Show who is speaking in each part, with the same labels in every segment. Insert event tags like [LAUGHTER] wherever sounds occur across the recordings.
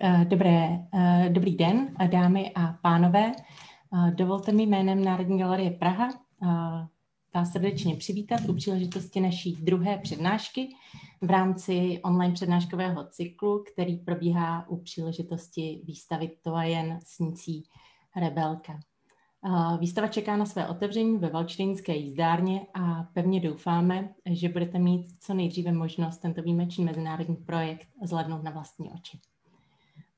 Speaker 1: Eh, dobré, eh, dobrý den, dámy a pánové. Eh, dovolte mi jménem Národní galerie Praha vás srdečně přivítat u příležitosti naší druhé přednášky v rámci online přednáškového cyklu, který probíhá u příležitosti výstavy Toajen snící rebelka. Výstava čeká na své otevření ve Valčtýnské jízdárně a pevně doufáme, že budete mít co nejdříve možnost tento výjimečný mezinárodní projekt zhlednout na vlastní oči.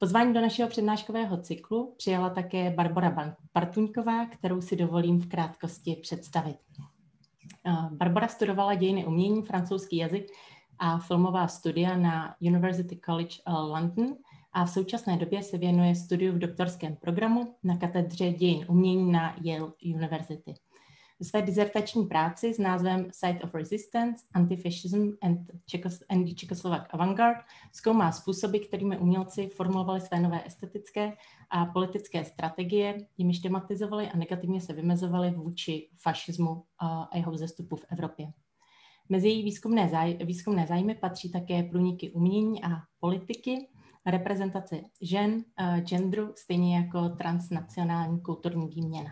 Speaker 1: Pozvání do našeho přednáškového cyklu přijala také Barbara Bartuňková, kterou si dovolím v krátkosti představit. Eh, Barbara studovala dějiny umění, francouzský jazyk a filmová studia na University College London a v současné době se věnuje studiu v doktorském programu na katedře dějin umění na Yale University ve své dizertační práci s názvem Site of Resistance, Antifascism and, Czechos- and the Czechoslovak Avantgarde zkoumá způsoby, kterými umělci formulovali své nové estetické a politické strategie, jimiž tematizovali a negativně se vymezovali vůči fašismu a jeho vzestupu v Evropě. Mezi její výzkumné, záj- výzkumné zájmy patří také průniky umění a politiky, reprezentace žen, genderu, stejně jako transnacionální kulturní výměna.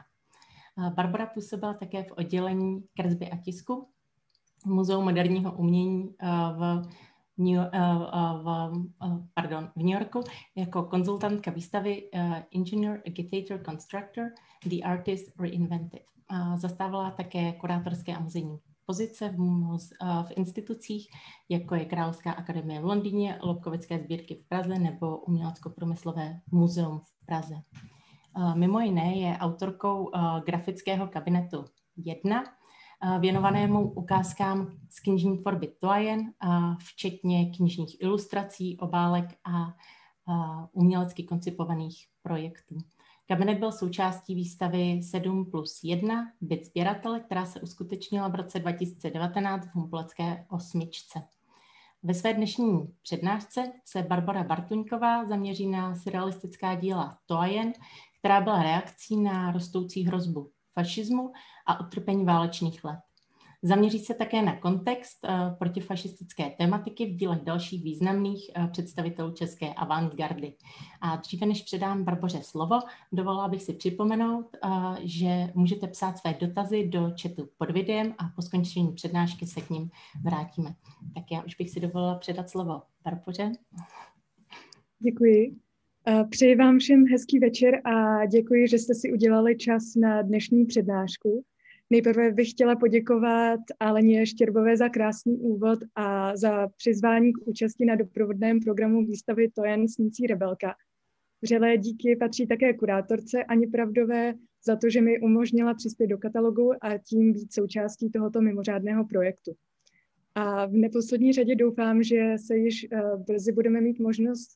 Speaker 1: Barbara působila také v oddělení kresby a tisku v Muzeu moderního umění eh, v New, eh, v, eh, pardon, v New Yorku jako konzultantka výstavy Engineer, Agitator, Constructor, The Artist Reinvented. Zastávala také kurátorské a muzejní pozice v, v institucích, jako je Královská akademie v Londýně, Lobkovické sbírky v Praze nebo Umělecko-průmyslové muzeum v Praze. Eh, mimo jiné je autorkou eh, grafického kabinetu 1, eh, věnovanému ukázkám z knižní tvorby Tlajen, včetně knižních ilustrací, obálek a umělecky koncipovaných projektů. Kabinet byl součástí výstavy 7 plus 1 Byt sběratele, která se uskutečnila v roce 2019 v Humpolecké osmičce. Ve své dnešní přednášce se Barbara Bartuňková zaměří na surrealistická díla Toajen, která byla reakcí na rostoucí hrozbu fašismu a utrpení válečných let. Zaměří se také na kontext uh, protifašistické tematiky v dílech dalších významných uh, představitelů české avantgardy. A dříve než předám Barboře slovo, dovolila bych si připomenout, uh, že můžete psát své dotazy do chatu pod videem a po skončení přednášky se k ním vrátíme. Tak já už bych si dovolila předat slovo Barboře.
Speaker 2: Děkuji. Přeji vám všem hezký večer a děkuji, že jste si udělali čas na dnešní přednášku. Nejprve bych chtěla poděkovat Aleně Štěrbové za krásný úvod a za přizvání k účasti na doprovodném programu výstavy Tojen snící rebelka. Vřelé díky patří také kurátorce Ani Pravdové za to, že mi umožnila přispět do katalogu a tím být součástí tohoto mimořádného projektu. A v neposlední řadě doufám, že se již eh, brzy budeme mít možnost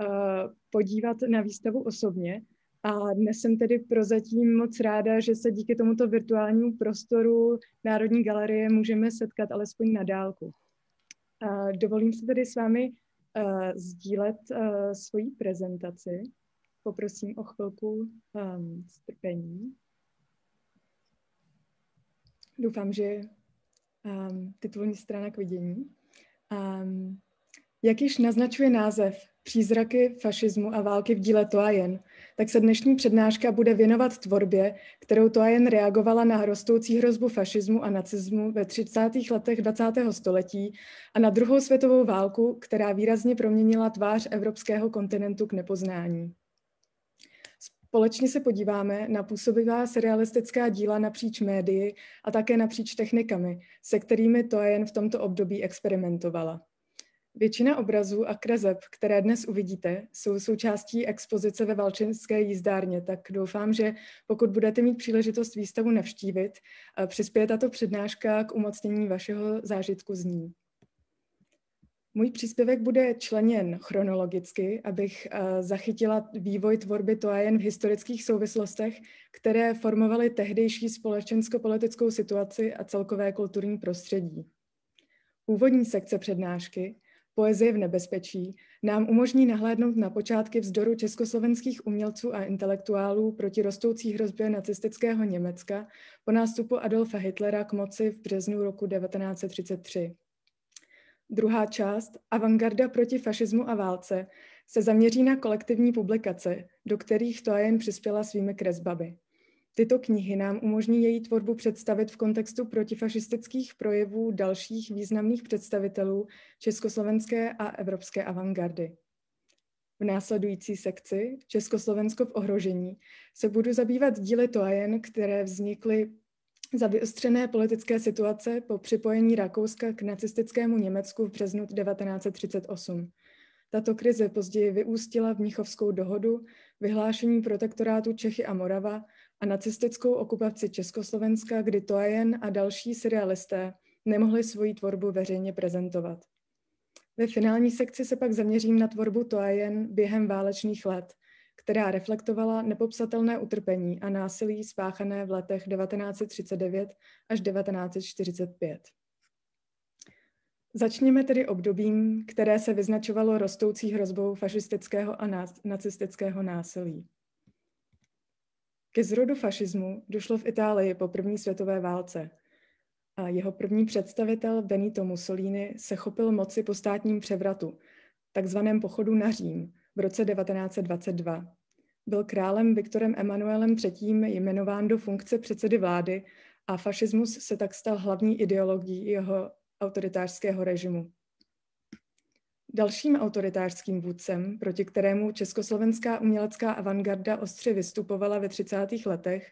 Speaker 2: Eh, podívat na výstavu osobně. A dnes jsem tedy prozatím moc ráda, že se díky tomuto virtuálnímu prostoru Národní galerie můžeme setkat alespoň na dálku. Dovolím se tedy s vámi eh, sdílet eh, svoji prezentaci. Poprosím o chvilku ehm, strpení. Doufám, že ehm, titulní strana k vidění. Ehm, jak již naznačuje název, Přízraky fašismu a války v díle Toajen, tak se dnešní přednáška bude věnovat tvorbě, kterou Toajen reagovala na rostoucí hrozbu fašismu a nacismu ve 30. letech 20. století a na druhou světovou válku, která výrazně proměnila tvář evropského kontinentu k nepoznání. Společně se podíváme na působivá serialistická díla napříč médii a také napříč technikami, se kterými Toajen v tomto období experimentovala. Většina obrazů a kreseb, které dnes uvidíte, jsou součástí expozice ve Valčinské jízdárně, tak doufám, že pokud budete mít příležitost výstavu navštívit, eh, přispěje tato přednáška k umocnění vašeho zážitku z ní. Můj příspěvek bude členěn chronologicky, abych eh, zachytila vývoj tvorby Toajen v historických souvislostech, které formovaly tehdejší společensko-politickou situaci a celkové kulturní prostředí. Původní sekce přednášky Poezie v nebezpečí nám umožní nahlédnout na počátky vzdoru československých umělců a intelektuálů proti rostoucí hrozbě nacistického Německa po nástupu Adolfa Hitlera k moci v březnu roku 1933. Druhá část, Avantgarda proti fašismu a válce, se zaměří na kolektivní publikace, do kterých to jen přispěla svými kresbami. Tyto knihy nám umožní její tvorbu představit v kontextu protifašistických projevů dalších významných představitelů československé a evropské avantgardy. V následující sekci Československo v ohrožení se budu zabývat díly Toajen, které vznikly za vyostřené politické situace po připojení Rakouska k nacistickému Německu v březnu 1938. Tato krize později vyústila v Mnichovskou dohodu, vyhlášení protektorátu Čechy a Morava a nacistickou okupaci Československa, kdy Toajen a další surrealisté nemohli svoji tvorbu veřejně prezentovat. Ve finální sekci se pak zaměřím na tvorbu Toajen během válečných let, která reflektovala nepopsatelné utrpení a násilí spáchané v letech 1939 až 1945. Začněme tedy obdobím, které se vyznačovalo rostoucí hrozbou fašistického a nacistického násilí. Ke zrodu fašismu došlo v Itálii po první světové válce. A jeho první představitel Benito Mussolini se chopil moci po státním převratu, takzvaném pochodu na Řím v roce 1922. Byl králem Viktorem Emanuelem III. jmenován do funkce předsedy vlády a fašismus se tak stal hlavní ideologií jeho autoritářského režimu. Dalším autoritářským vůdcem, proti kterému československá umělecká avantgarda ostře vystupovala ve 30. letech,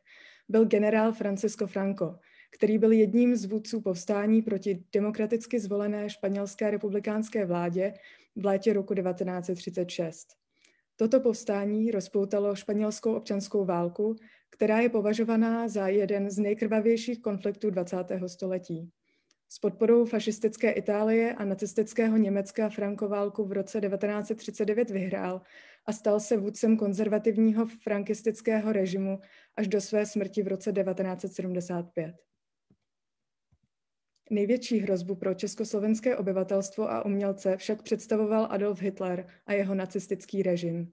Speaker 2: byl generál Francisco Franco, který byl jedním z vůdců povstání proti demokraticky zvolené španělské republikánské vládě v létě roku 1936. Toto povstání rozpoutalo španělskou občanskou válku, která je považovaná za jeden z nejkrvavějších konfliktů 20. století. S podporou fašistické Itálie a nacistického Německa Frankoválku v roce 1939 vyhrál a stal se vůdcem konzervativního frankistického režimu až do své smrti v roce 1975. Největší hrozbu pro československé obyvatelstvo a umělce však představoval Adolf Hitler a jeho nacistický režim.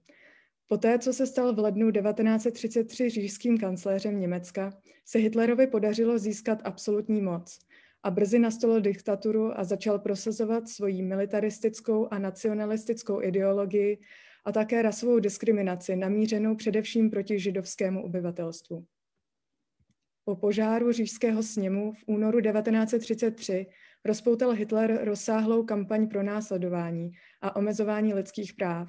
Speaker 2: Poté, co se stal v lednu 1933 řížským kancléřem Německa, se Hitlerovi podařilo získat absolutní moc – a brzy nastolil diktaturu a začal prosazovat svoji militaristickou a nacionalistickou ideologii a také rasovou diskriminaci namířenou především proti židovskému obyvatelstvu. Po požáru Řížského sněmu v únoru 1933 rozpoutal Hitler rozsáhlou kampaň pro následování a omezování lidských práv.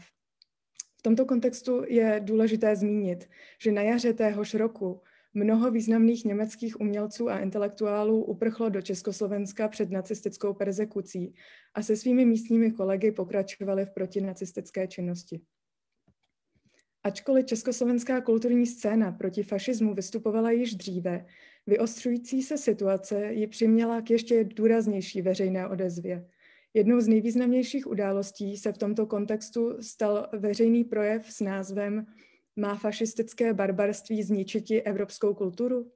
Speaker 2: V tomto kontextu je důležité zmínit, že na jaře téhož roku Mnoho významných německých umělců a intelektuálů uprchlo do Československa před nacistickou persekucí a se svými místními kolegy pokračovali v protinacistické činnosti. Ačkoliv československá kulturní scéna proti fašismu vystupovala již dříve, vyostřující se situace ji přiměla k ještě důraznější veřejné odezvě. Jednou z nejvýznamnějších událostí se v tomto kontextu stal veřejný projev s názvem má fašistické barbarství zničit evropskou kulturu?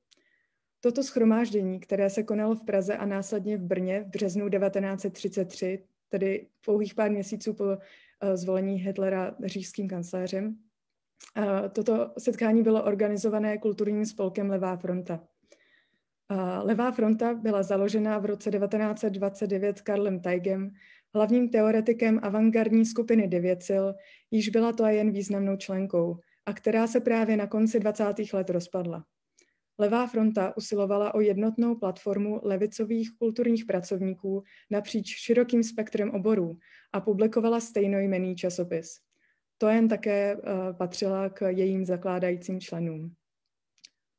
Speaker 2: Toto schromáždění, které se konalo v Praze a následně v Brně v březnu 1933, tedy pouhých pár měsíců po eh, zvolení Hitlera říšským kancléřem, eh, toto setkání bylo organizované kulturním spolkem Levá fronta. Eh, Levá fronta byla založena v roce 1929 Karlem Tajgem, hlavním teoretikem avantgardní skupiny Devěcil, již byla to a jen významnou členkou – a která se právě na konci 20. let rozpadla. Levá fronta usilovala o jednotnou platformu levicových kulturních pracovníků napříč širokým spektrem oborů a publikovala stejnojmený časopis. To jen také eh, patřila k jejím zakládajícím členům.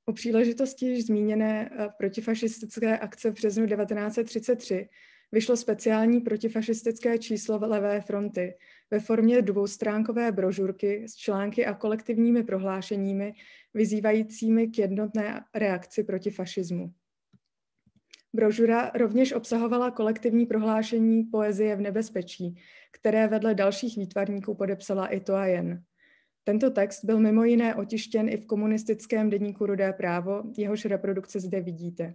Speaker 2: O příležitosti již zmíněné eh, protifašistické akce v březnu 1933 vyšlo speciální protifašistické číslo Levé fronty, ve formě dvoustránkové brožurky s články a kolektivními prohlášeními vyzývajícími k jednotné reakci proti fašismu. Brožura rovněž obsahovala kolektivní prohlášení Poezie v nebezpečí, které vedle dalších výtvarníků podepsala i Toa Jen. Tento text byl mimo jiné otištěn i v komunistickém deníku Rudé právo, jehož reprodukce zde vidíte.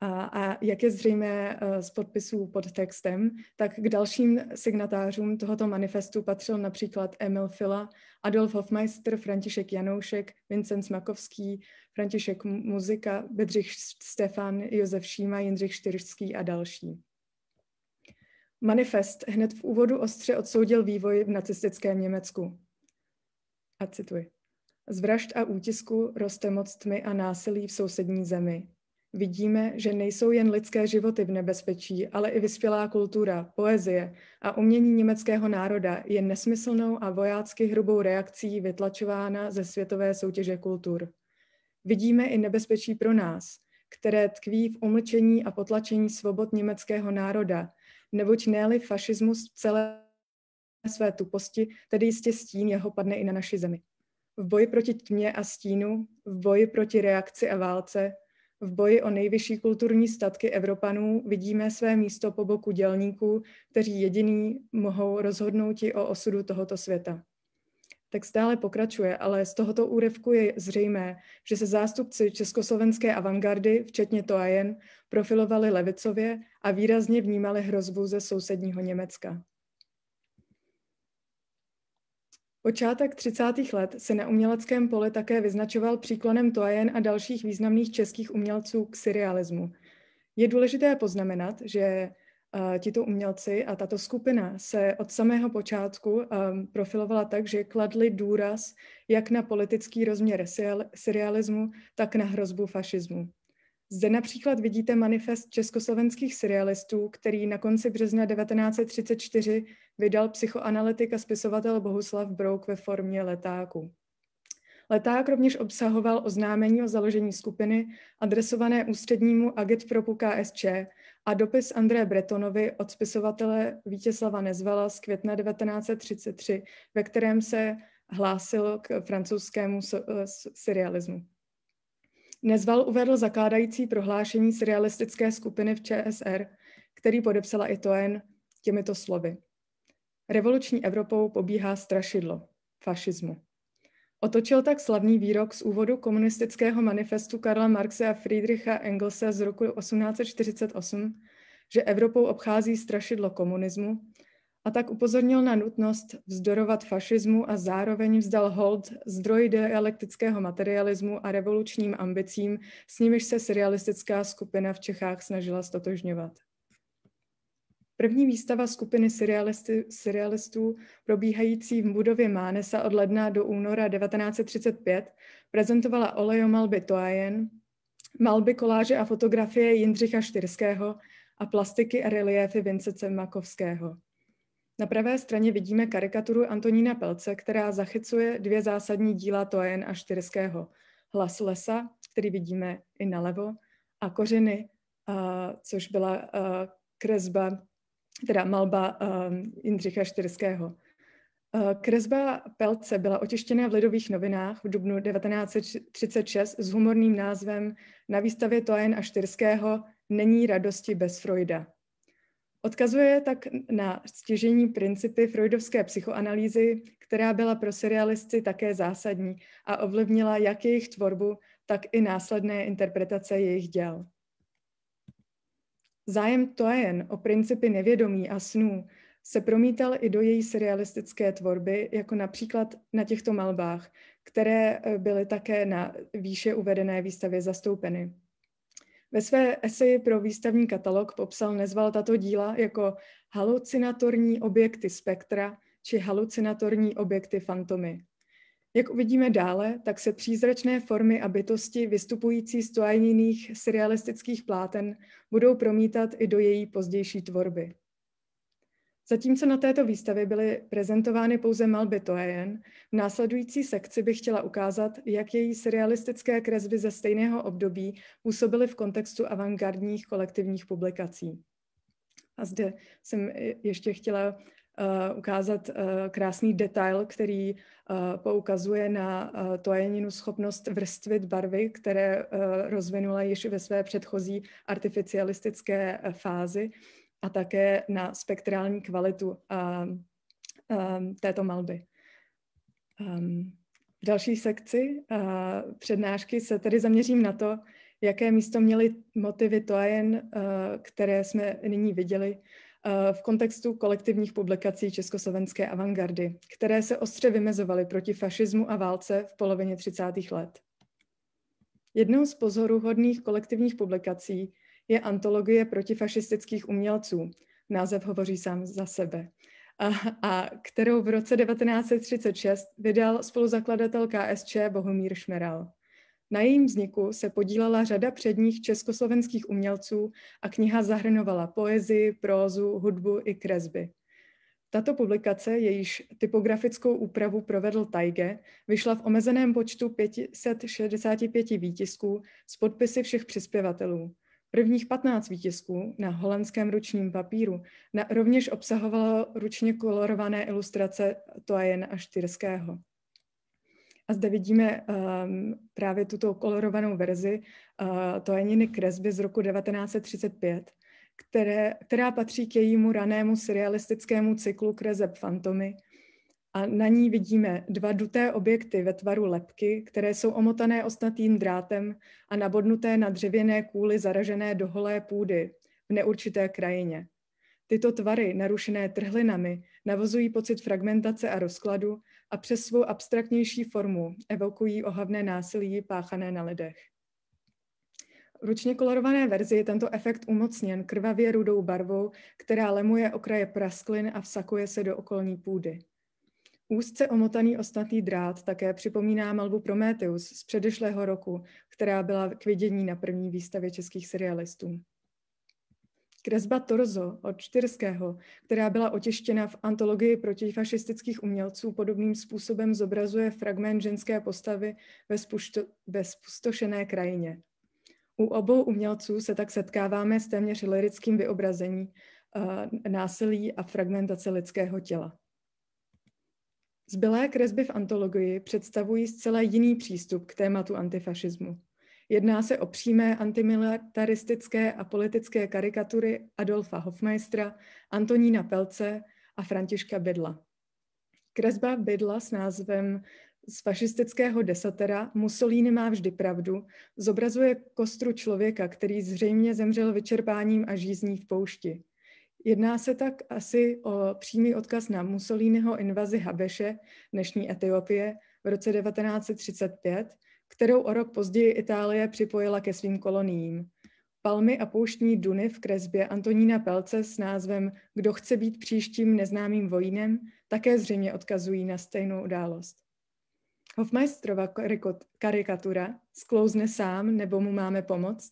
Speaker 2: A, a jak je zřejmé eh, z podpisů pod textem, tak k dalším signatářům tohoto manifestu patřil například Emil Fila, Adolf Hofmeister, František Janoušek, Vincent Makovský, František Muzika, Bedřich Stefan, Josef Šíma, Jindřich Štyřský a další. Manifest hned v úvodu ostře odsoudil vývoj v nacistickém Německu. A cituji. Z vražd a útisku roste moc tmy a násilí v sousední zemi. Vidíme, že nejsou jen lidské životy v nebezpečí, ale i vyspělá kultura, poezie a umění německého národa je nesmyslnou a vojácky hrubou reakcí vytlačována ze světové soutěže kultur. Vidíme i nebezpečí pro nás, které tkví v umlčení a potlačení svobod německého národa, neboť ne fašismus celé své tuposti, tedy jistě stín jeho padne i na naši zemi. V boji proti tmě a stínu, v boji proti reakci a válce, v boji o nejvyšší kulturní statky Evropanů vidíme své místo po boku dělníků, kteří jediný mohou rozhodnout i o osudu tohoto světa. Tak stále pokračuje, ale z tohoto úryvku je zřejmé, že se zástupci československé avantgardy, včetně Toajen, profilovali levicově a výrazně vnímali hrozbu ze sousedního Německa. Počátek 30. let se na uměleckém poli také vyznačoval příklonem Toajen a dalších významných českých umělců k surrealismu. Je důležité poznamenat, že eh, tito umělci a tato skupina se od samého počátku eh, profilovala tak, že kladli důraz jak na politický rozměr surrealismu, tak na hrozbu fašismu. Zde například vidíte manifest československých serialistů, který na konci března 1934 vydal psychoanalytik a spisovatel Bohuslav Brouk ve formě letáku. Leták rovněž obsahoval oznámení o založení skupiny adresované ústřednímu agitpropu KSČ a dopis André Bretonovi od spisovatele Vítězslava Nezvala z května 1933, ve kterém se hlásil k francouzskému eh, serialismu. Nezval uvedl zakládající prohlášení surrealistické skupiny v ČSR, který podepsala i Toen těmito slovy. Revoluční Evropou pobíhá strašidlo, fašismu. Otočil tak slavný výrok z úvodu komunistického manifestu Karla Marxe a Friedricha Engelse z roku 1848, že Evropou obchází strašidlo komunismu a tak upozornil na nutnost vzdorovat fašismu a zároveň vzdal hold zdroj dialektického materialismu a revolučním ambicím, s nimiž se surrealistická skupina v Čechách snažila stotožňovat. První výstava skupiny surrealistů probíhající v budově Mánesa od ledna do února 1935 prezentovala olejomalby Toajen, malby koláže a fotografie Jindřicha Štyrského a plastiky a reliéfy Vincece Makovského. Na pravé straně vidíme karikaturu Antonína Pelce, která zachycuje dvě zásadní díla Toen a Štyrského. Hlas lesa, který vidíme i nalevo, a kořeny, a, což byla a, kresba, teda malba a, Jindřicha Štyrského. Kresba Pelce byla otištěna v Lidových novinách v dubnu 1936 s humorným názvem Na výstavě Toen a Štyrského není radosti bez Freuda. Odkazuje tak na stěžení principy freudovské psychoanalýzy, která byla pro serialisty také zásadní a ovlivnila jak jejich tvorbu, tak i následné interpretace jejich děl. Zájem Toyen o principy nevědomí a snů se promítal i do její serialistické tvorby, jako například na těchto malbách, které eh, byly také na výše uvedené výstavě zastoupeny. Ve své eseji pro výstavní katalog popsal Nezval tato díla jako halucinatorní objekty spektra či halucinatorní objekty fantomy. Jak uvidíme dále, tak se přízračné formy a bytosti vystupující z tuajniných surrealistických pláten budou promítat i do její pozdější tvorby. Zatímco na této výstavě byly prezentovány pouze malby Toejen, v následující sekci bych chtěla ukázat, jak její surrealistické kresby ze stejného období působily v kontextu avantgardních kolektivních publikací. A zde jsem e, ještě chtěla e, ukázat e, krásný detail, který poukazuje na uh, schopnost vrstvit barvy, které rozvinula již ve své předchozí artificialistické fázi a také na spektrální kvalitu um, um, této malby. Um, v další sekci uh, přednášky se tedy zaměřím na to, jaké místo měly motivy Toajen, uh, eh, které jsme nyní viděli eh, v kontextu kolektivních publikací československé avantgardy, které se ostře vymezovaly proti fašismu a válce v polovině 30. let. Jednou z pozoruhodných kolektivních publikací je antologie protifašistických umělců. Název hovoří sám za sebe. A, a kterou v roce 1936 vydal spoluzakladatel KSČ Bohumír Šmeral. Na jejím vzniku se podílela řada předních československých umělců a kniha zahrnovala poezii, prózu, hudbu i kresby. Tato publikace, jejíž typografickou úpravu provedl Tajge, vyšla v omezeném počtu 565 výtisků s podpisy všech přispěvatelů. Prvních 15 výtisků na holandském ručním papíru na, rovněž obsahovalo ručně kolorované ilustrace Toajen a Štyrského. A zde vidíme um, právě tuto kolorovanou verzi uh, eh, Toajeniny kresby z roku 1935, které, která patří k jejímu ranému surrealistickému cyklu kreseb fantomy, a na ní vidíme dva duté objekty ve tvaru lepky, které jsou omotané ostnatým drátem a nabodnuté na dřevěné kůly zaražené do holé půdy v neurčité krajině. Tyto tvary, narušené trhlinami, navozují pocit fragmentace a rozkladu a přes svou abstraktnější formu evokují ohavné násilí páchané na lidech. V ručně kolorované verzi je tento efekt umocněn krvavě rudou barvou, která lemuje okraje prasklin a vsakuje se do okolní půdy. Úzce omotaný ostatý drát také připomíná malbu Prometheus z předešlého roku, která byla k vidění na první výstavě českých serialistů. Kresba Torzo od Čtyrského, která byla otěštěna v antologii protifašistických umělců, podobným způsobem zobrazuje fragment ženské postavy ve, spušto, ve spustošené krajině. U obou umělců se tak setkáváme s téměř lirickým vyobrazením eh, násilí a fragmentace lidského těla. Zbylé kresby v antologii představují zcela jiný přístup k tématu antifašismu. Jedná se o přímé antimilitaristické a politické karikatury Adolfa Hofmeistra, Antonína Pelce a Františka Bydla. Kresba Bydla s názvem z fašistického desatera Mussolini má vždy pravdu, zobrazuje kostru člověka, který zřejmě zemřel vyčerpáním a žízní v poušti. Jedná se tak asi o přímý odkaz na Mussoliniho invazi Habeše, dnešní Etiopie, v roce 1935, kterou o rok později Itálie připojila ke svým koloniím. Palmy a pouštní duny v kresbě Antonína Pelce s názvem Kdo chce být příštím neznámým vojínem také zřejmě odkazují na stejnou událost. Hofmeistrova karikatura Sklouzne sám nebo mu máme pomoct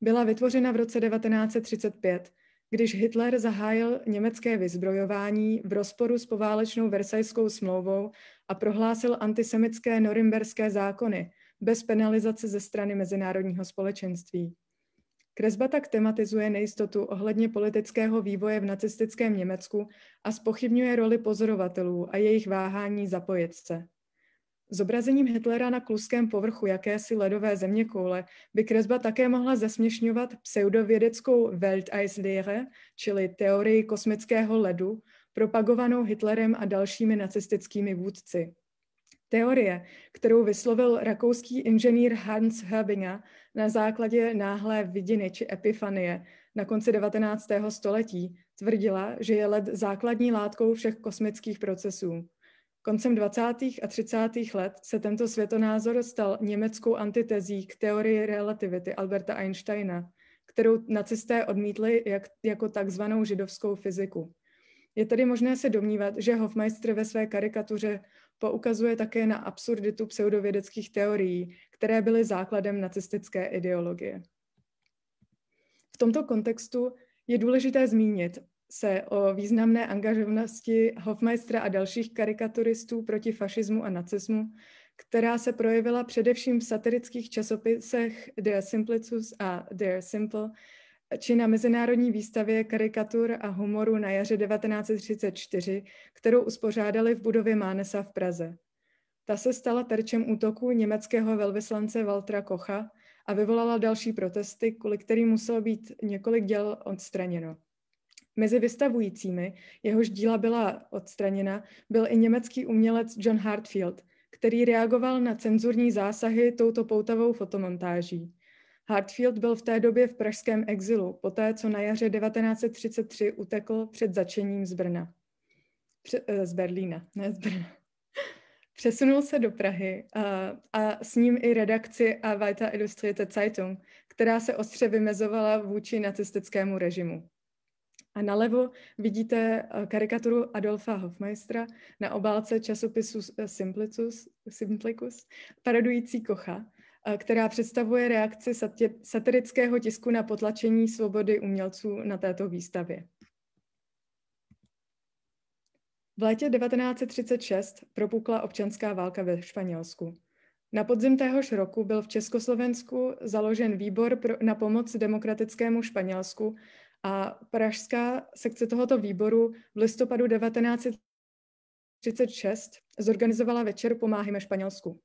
Speaker 2: byla vytvořena v roce 1935 když Hitler zahájil německé vyzbrojování v rozporu s poválečnou Versajskou smlouvou a prohlásil antisemické norimberské zákony bez penalizace ze strany mezinárodního společenství. Kresba tak tematizuje nejistotu ohledně politického vývoje v nacistickém Německu a spochybňuje roli pozorovatelů a jejich váhání zapojit se. Zobrazením Hitlera na kluském povrchu jakési ledové zeměkoule by kresba také mohla zasměšňovat pseudovědeckou Welteislehre, čili teorii kosmického ledu, propagovanou Hitlerem a dalšími nacistickými vůdci. Teorie, kterou vyslovil rakouský inženýr Hans Höbinger na základě náhlé vidiny či epifanie na konci 19. století, tvrdila, že je led základní látkou všech kosmických procesů. Koncem 20. a 30. let se tento světonázor stal německou antitezí k teorii relativity Alberta Einsteina, kterou nacisté odmítli jak, jako takzvanou židovskou fyziku. Je tedy možné se domnívat, že Hofmeister ve své karikatuře poukazuje také na absurditu pseudovědeckých teorií, které byly základem nacistické ideologie. V tomto kontextu je důležité zmínit, se o významné angažovnosti Hofmeistra a dalších karikaturistů proti fašismu a nacismu, která se projevila především v satirických časopisech Der Simplicus a Der Simple, či na mezinárodní výstavě karikatur a humoru na jaře 1934, kterou uspořádali v budově Mánesa v Praze. Ta se stala terčem útoku německého velvyslance Waltra Kocha a vyvolala další protesty, kvůli kterým muselo být několik děl odstraněno. Mezi vystavujícími, jehož díla byla odstraněna, byl i německý umělec John Hartfield, který reagoval na cenzurní zásahy touto poutavou fotomontáží. Hartfield byl v té době v pražském exilu, poté co na jaře 1933 utekl před začením z Brna. Pře- eh, z Berlína, ne z Brna. [LAUGHS] Přesunul se do Prahy a, a s ním i redakci a Vajta Illustrierte Zeitung, která se ostře vymezovala vůči nacistickému režimu. A nalevo vidíte eh, karikaturu Adolfa Hofmeistra na obálce časopisu eh, Simplicus, Simplicus parodující kocha, eh, která představuje reakci satirického tisku na potlačení svobody umělců na této výstavě. V létě 1936 propukla občanská válka ve Španělsku. Na podzim téhož roku byl v Československu založen výbor pro, na pomoc demokratickému Španělsku a pražská sekce tohoto výboru v listopadu 1936 zorganizovala večer Pomáhejme Španělsku.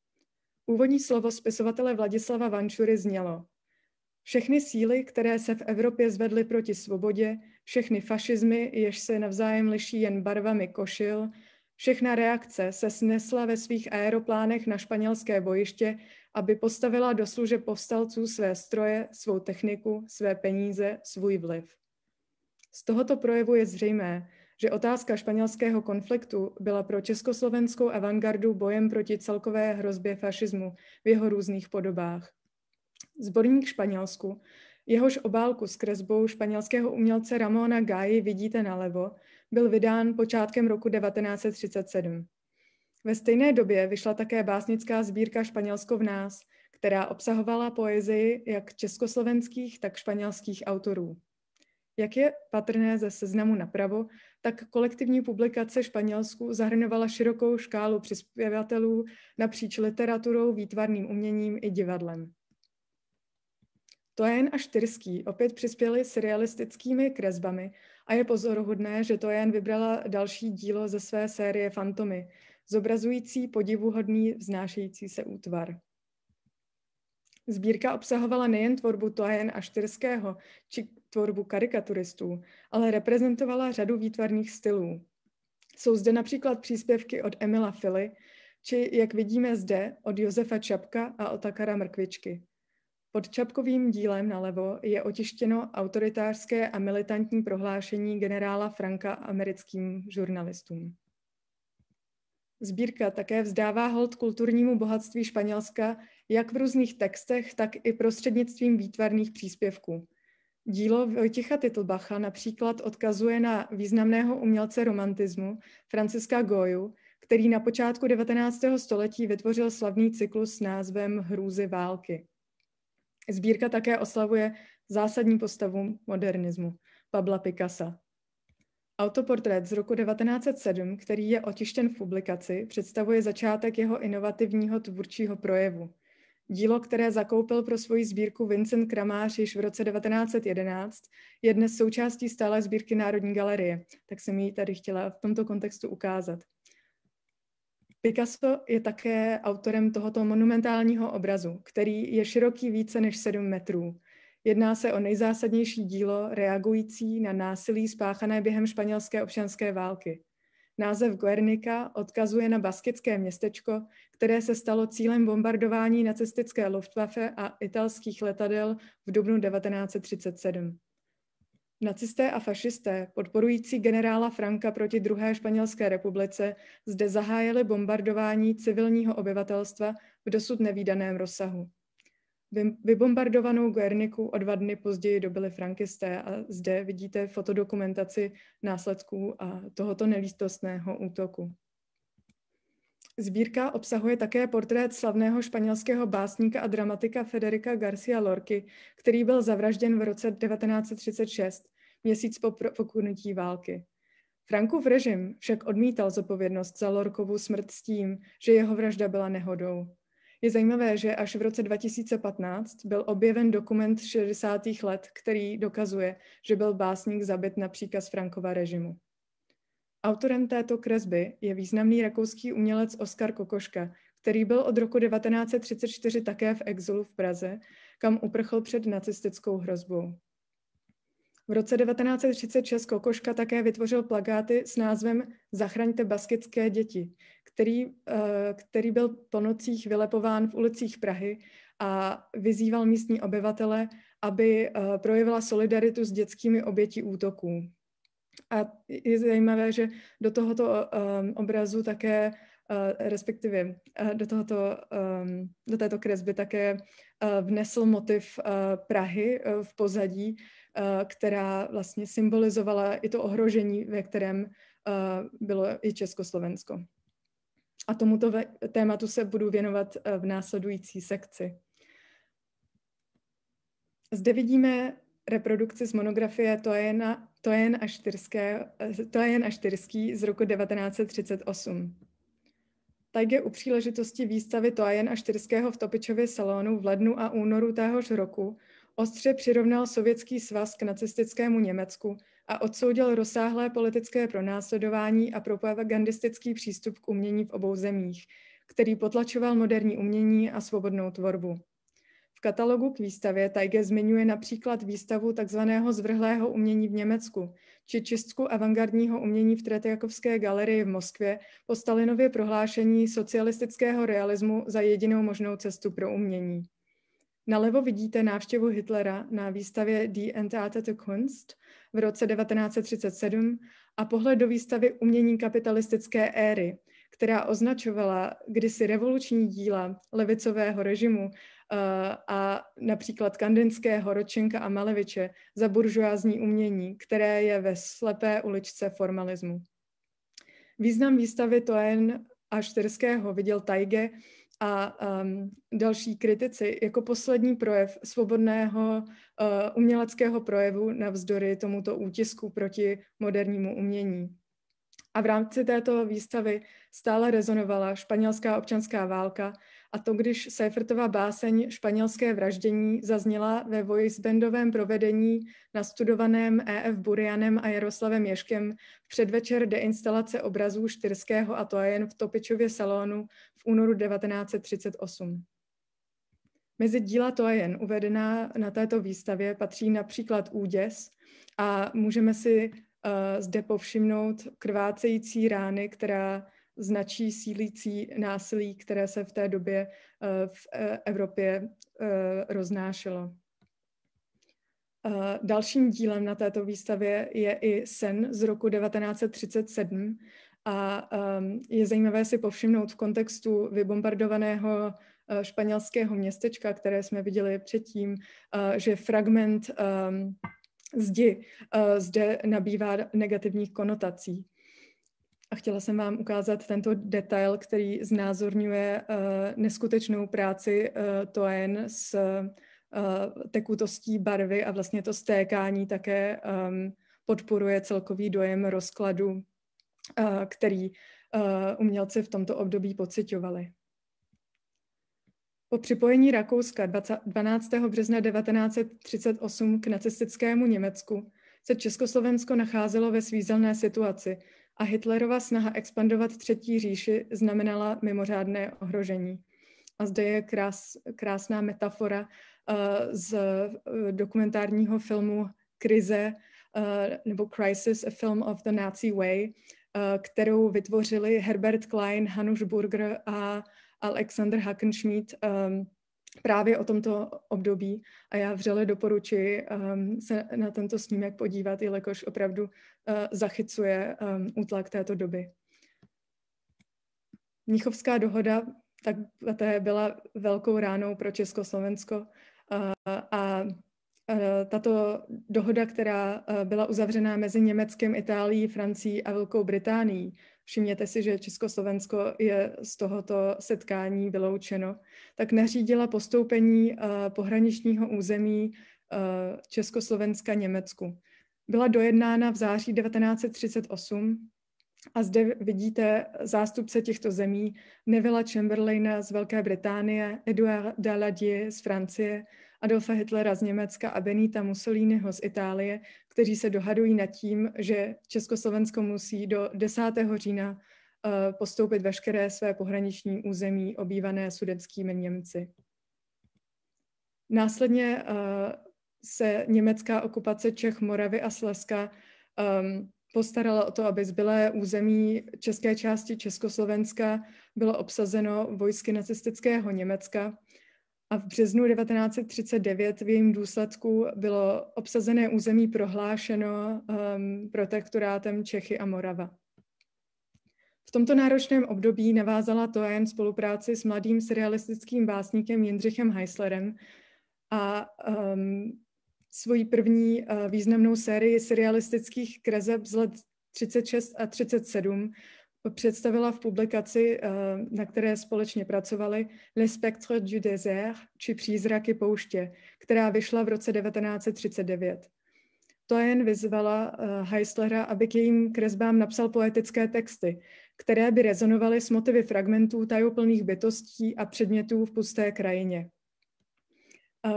Speaker 2: Úvodní slovo spisovatele Vladislava Vančury znělo všechny síly, které se v Evropě zvedly proti svobodě, všechny fašizmy, jež se navzájem liší jen barvami košil, všechna reakce se snesla ve svých aeroplánech na španělské bojiště, aby postavila do služeb povstalců své stroje, svou techniku, své peníze, svůj vliv. Z tohoto projevu je zřejmé, že otázka španělského konfliktu byla pro československou avantgardu bojem proti celkové hrozbě fašismu v jeho různých podobách. Zborník Španělsku, jehož obálku s kresbou španělského umělce Ramona Gáji vidíte nalevo, byl vydán počátkem roku 1937. Ve stejné době vyšla také básnická sbírka Španělsko v nás, která obsahovala poezii jak československých, tak španělských autorů. Jak je patrné ze seznamu napravo, tak kolektivní publikace Španělsku zahrnovala širokou škálu přispěvatelů napříč literaturou, výtvarným uměním i divadlem. Tojen a Štyrský opět přispěli s realistickými kresbami a je pozoruhodné, že Tojen vybrala další dílo ze své série Fantomy, zobrazující podivuhodný vznášející se útvar. Sbírka obsahovala nejen tvorbu Tojen a Štyrského, či tvorbu karikaturistů, ale reprezentovala řadu výtvarných stylů. Jsou zde například příspěvky od Emila Fily, či, jak vidíme zde, od Josefa Čapka a Otakara Mrkvičky. Pod Čapkovým dílem nalevo je otištěno autoritářské a militantní prohlášení generála Franka americkým žurnalistům. Sbírka také vzdává hold kulturnímu bohatství Španělska jak v různých textech, tak i prostřednictvím výtvarných příspěvků – Dílo Vojtěcha Titlbacha například odkazuje na významného umělce romantismu Franciska Goju, který na počátku 19. století vytvořil slavný cyklus s názvem Hrůzy války. Sbírka také oslavuje zásadní postavu modernismu, Pabla Picasa. Autoportrét z roku 1907, který je otištěn v publikaci, představuje začátek jeho inovativního tvůrčího projevu – Dílo, které zakoupil pro svoji sbírku Vincent Kramář již v roce 1911, je dnes součástí stále sbírky Národní galerie, tak jsem ji tady chtěla v tomto kontextu ukázat. Picasso je také autorem tohoto monumentálního obrazu, který je široký více než 7 metrů. Jedná se o nejzásadnější dílo reagující na násilí spáchané během španělské občanské války. Název Guernica odkazuje na baskické městečko, které se stalo cílem bombardování nacistické Luftwaffe a italských letadel v dubnu 1937. Nacisté a fašisté, podporující generála Franka proti druhé španělské republice, zde zahájili bombardování civilního obyvatelstva v dosud nevýdaném rozsahu. Vybombardovanou Guerniku o dva dny později dobili frankisté a zde vidíte fotodokumentaci následků a tohoto nelístostného útoku. Sbírka obsahuje také portrét slavného španělského básníka a dramatika Federica Garcia Lorky, který byl zavražděn v roce 1936, měsíc po pokurnutí války. Frankův režim však odmítal zodpovědnost za Lorkovu smrt s tím, že jeho vražda byla nehodou. Je zajímavé, že až v roce 2015 byl objeven dokument 60. let, který dokazuje, že byl básník zabit na příkaz Frankova režimu. Autorem této kresby je významný rakouský umělec Oskar Kokoška, který byl od roku 1934 také v exilu v Praze, kam uprchl před nacistickou hrozbou. V roce 1936 Kokoška také vytvořil plagáty s názvem Zachraňte baskické děti, který, eh, který byl po nocích vylepován v ulicích Prahy a vyzýval místní obyvatele, aby eh, projevila solidaritu s dětskými oběti útoků. A je zajímavé, že do tohoto ehm, obrazu také eh, respektive do, tohoto, ehm, do této kresby také vnesl motiv Prahy v pozadí, která vlastně symbolizovala i to ohrožení, ve kterém bylo i Československo. A tomuto tématu se budu věnovat eh, v následující sekci. Zde vidíme reprodukci z monografie Tojena, Tojen a, eh, Tojen a Štyrský z roku 1938. Tak je u příležitosti výstavy Tojen a Štyrského v Topičově salonu v lednu a únoru téhož roku ostře přirovnal Sovětský svaz k nacistickému Německu a odsoudil rozsáhlé politické pronásledování a propagandistický přístup k umění v obou zemích, který potlačoval moderní umění a svobodnou tvorbu. V katalogu k výstavě Tajge zmiňuje například výstavu tzv. zvrhlého umění v Německu či čistku avantgardního umění v Tretjakovské galerii v Moskvě po Stalinově prohlášení socialistického realismu za jedinou možnou cestu pro umění. Nalevo vidíte návštěvu Hitlera na výstavě Die Entartete Kunst v roce 1937 a pohled do výstavy umění kapitalistické éry, která označovala kdysi revoluční díla levicového režimu eh, a například Kandinského, Ročenka a Maleviče za buržoázní umění, které je ve slepé uličce formalismu. Význam výstavy Toen a Šterského viděl Tajge a um, další kritici jako poslední projev svobodného uh, uměleckého projevu navzdory tomuto útisku proti modernímu umění. A v rámci této výstavy stále rezonovala španělská občanská válka a to, když Seifertová báseň Španělské vraždění zazněla ve voicebandovém provedení nastudovaném E.F. Burianem a Jaroslavem Ješkem v předvečer deinstalace obrazů Štyrského a Toajen v Topičově salonu v únoru 1938. Mezi díla Toajen uvedená na této výstavě patří například Úděs a můžeme si uh, zde povšimnout krvácející rány, která značí sílící násilí, které se v té době eh, v eh, Evropě eh, roznášelo. Dalším dílem na této výstavě je i Sen z roku 1937 a ehm, je zajímavé si povšimnout v kontextu vybombardovaného španělského městečka, které jsme viděli předtím, že fragment ehm, zdi zde nabývá negativních konotací. A chtěla jsem vám ukázat tento detail, který znázorňuje uh, neskutečnou práci uh, Toen s uh, tekutostí barvy a vlastně to stékání také um, podporuje celkový dojem rozkladu, uh, který uh, umělci v tomto období pocitovali. Po připojení Rakouska 20, 12. března 1938 k nacistickému Německu se Československo nacházelo ve svízelné situaci – a Hitlerova snaha expandovat třetí říši znamenala mimořádné ohrožení. A zde je krás, krásná metafora uh, z uh, dokumentárního filmu Krize uh, nebo Crisis, a film of the Nazi way, uh, kterou vytvořili Herbert Klein, Hanusch Burger a Alexander Hackenschmidt um, právě o tomto období a já vřele doporučuji um, se na tento snímek podívat, jelikož opravdu uh, zachycuje um, útlak této doby. Mnichovská dohoda tak té byla velkou ránou pro Československo uh, a eh, tato dohoda, která byla uzavřená mezi Německem, Itálií, Francií a Velkou Británií, všimněte si, že Československo je z tohoto setkání vyloučeno, tak nařídila postoupení eh, pohraničního území eh, Československa Německu. Byla dojednána v září 1938 a zde vidíte zástupce těchto zemí Neville Chamberlaina z Velké Británie, Edouard Daladier z Francie, Adolfa Hitlera z Německa a Benita Mussoliniho z Itálie, kteří se dohadují nad tím, že Československo musí do 10. října eh, postoupit veškeré své pohraniční území obývané sudeckými Němci. Následně eh, se německá okupace Čech, Moravy a Slezska ehm, postarala o to, aby zbylé území české části Československa bylo obsazeno vojsky nacistického Německa a v březnu 1939 v jejím důsledku bylo obsazené území prohlášeno um, protektorátem Čechy a Morava. V tomto náročném období navázala Tojen spolupráci s mladým surrealistickým básníkem Jindřichem Heislerem a um, svoji první uh, významnou sérii surrealistických kreseb z let 36 a 37 představila v publikaci, eh, na které společně pracovali, Le Spectre du désert, či Přízraky pouště, která vyšla v roce 1939. jen vyzvala eh, Heislera, aby k jejím kresbám napsal poetické texty, které by rezonovaly s motivy fragmentů tajuplných bytostí a předmětů v pusté krajině.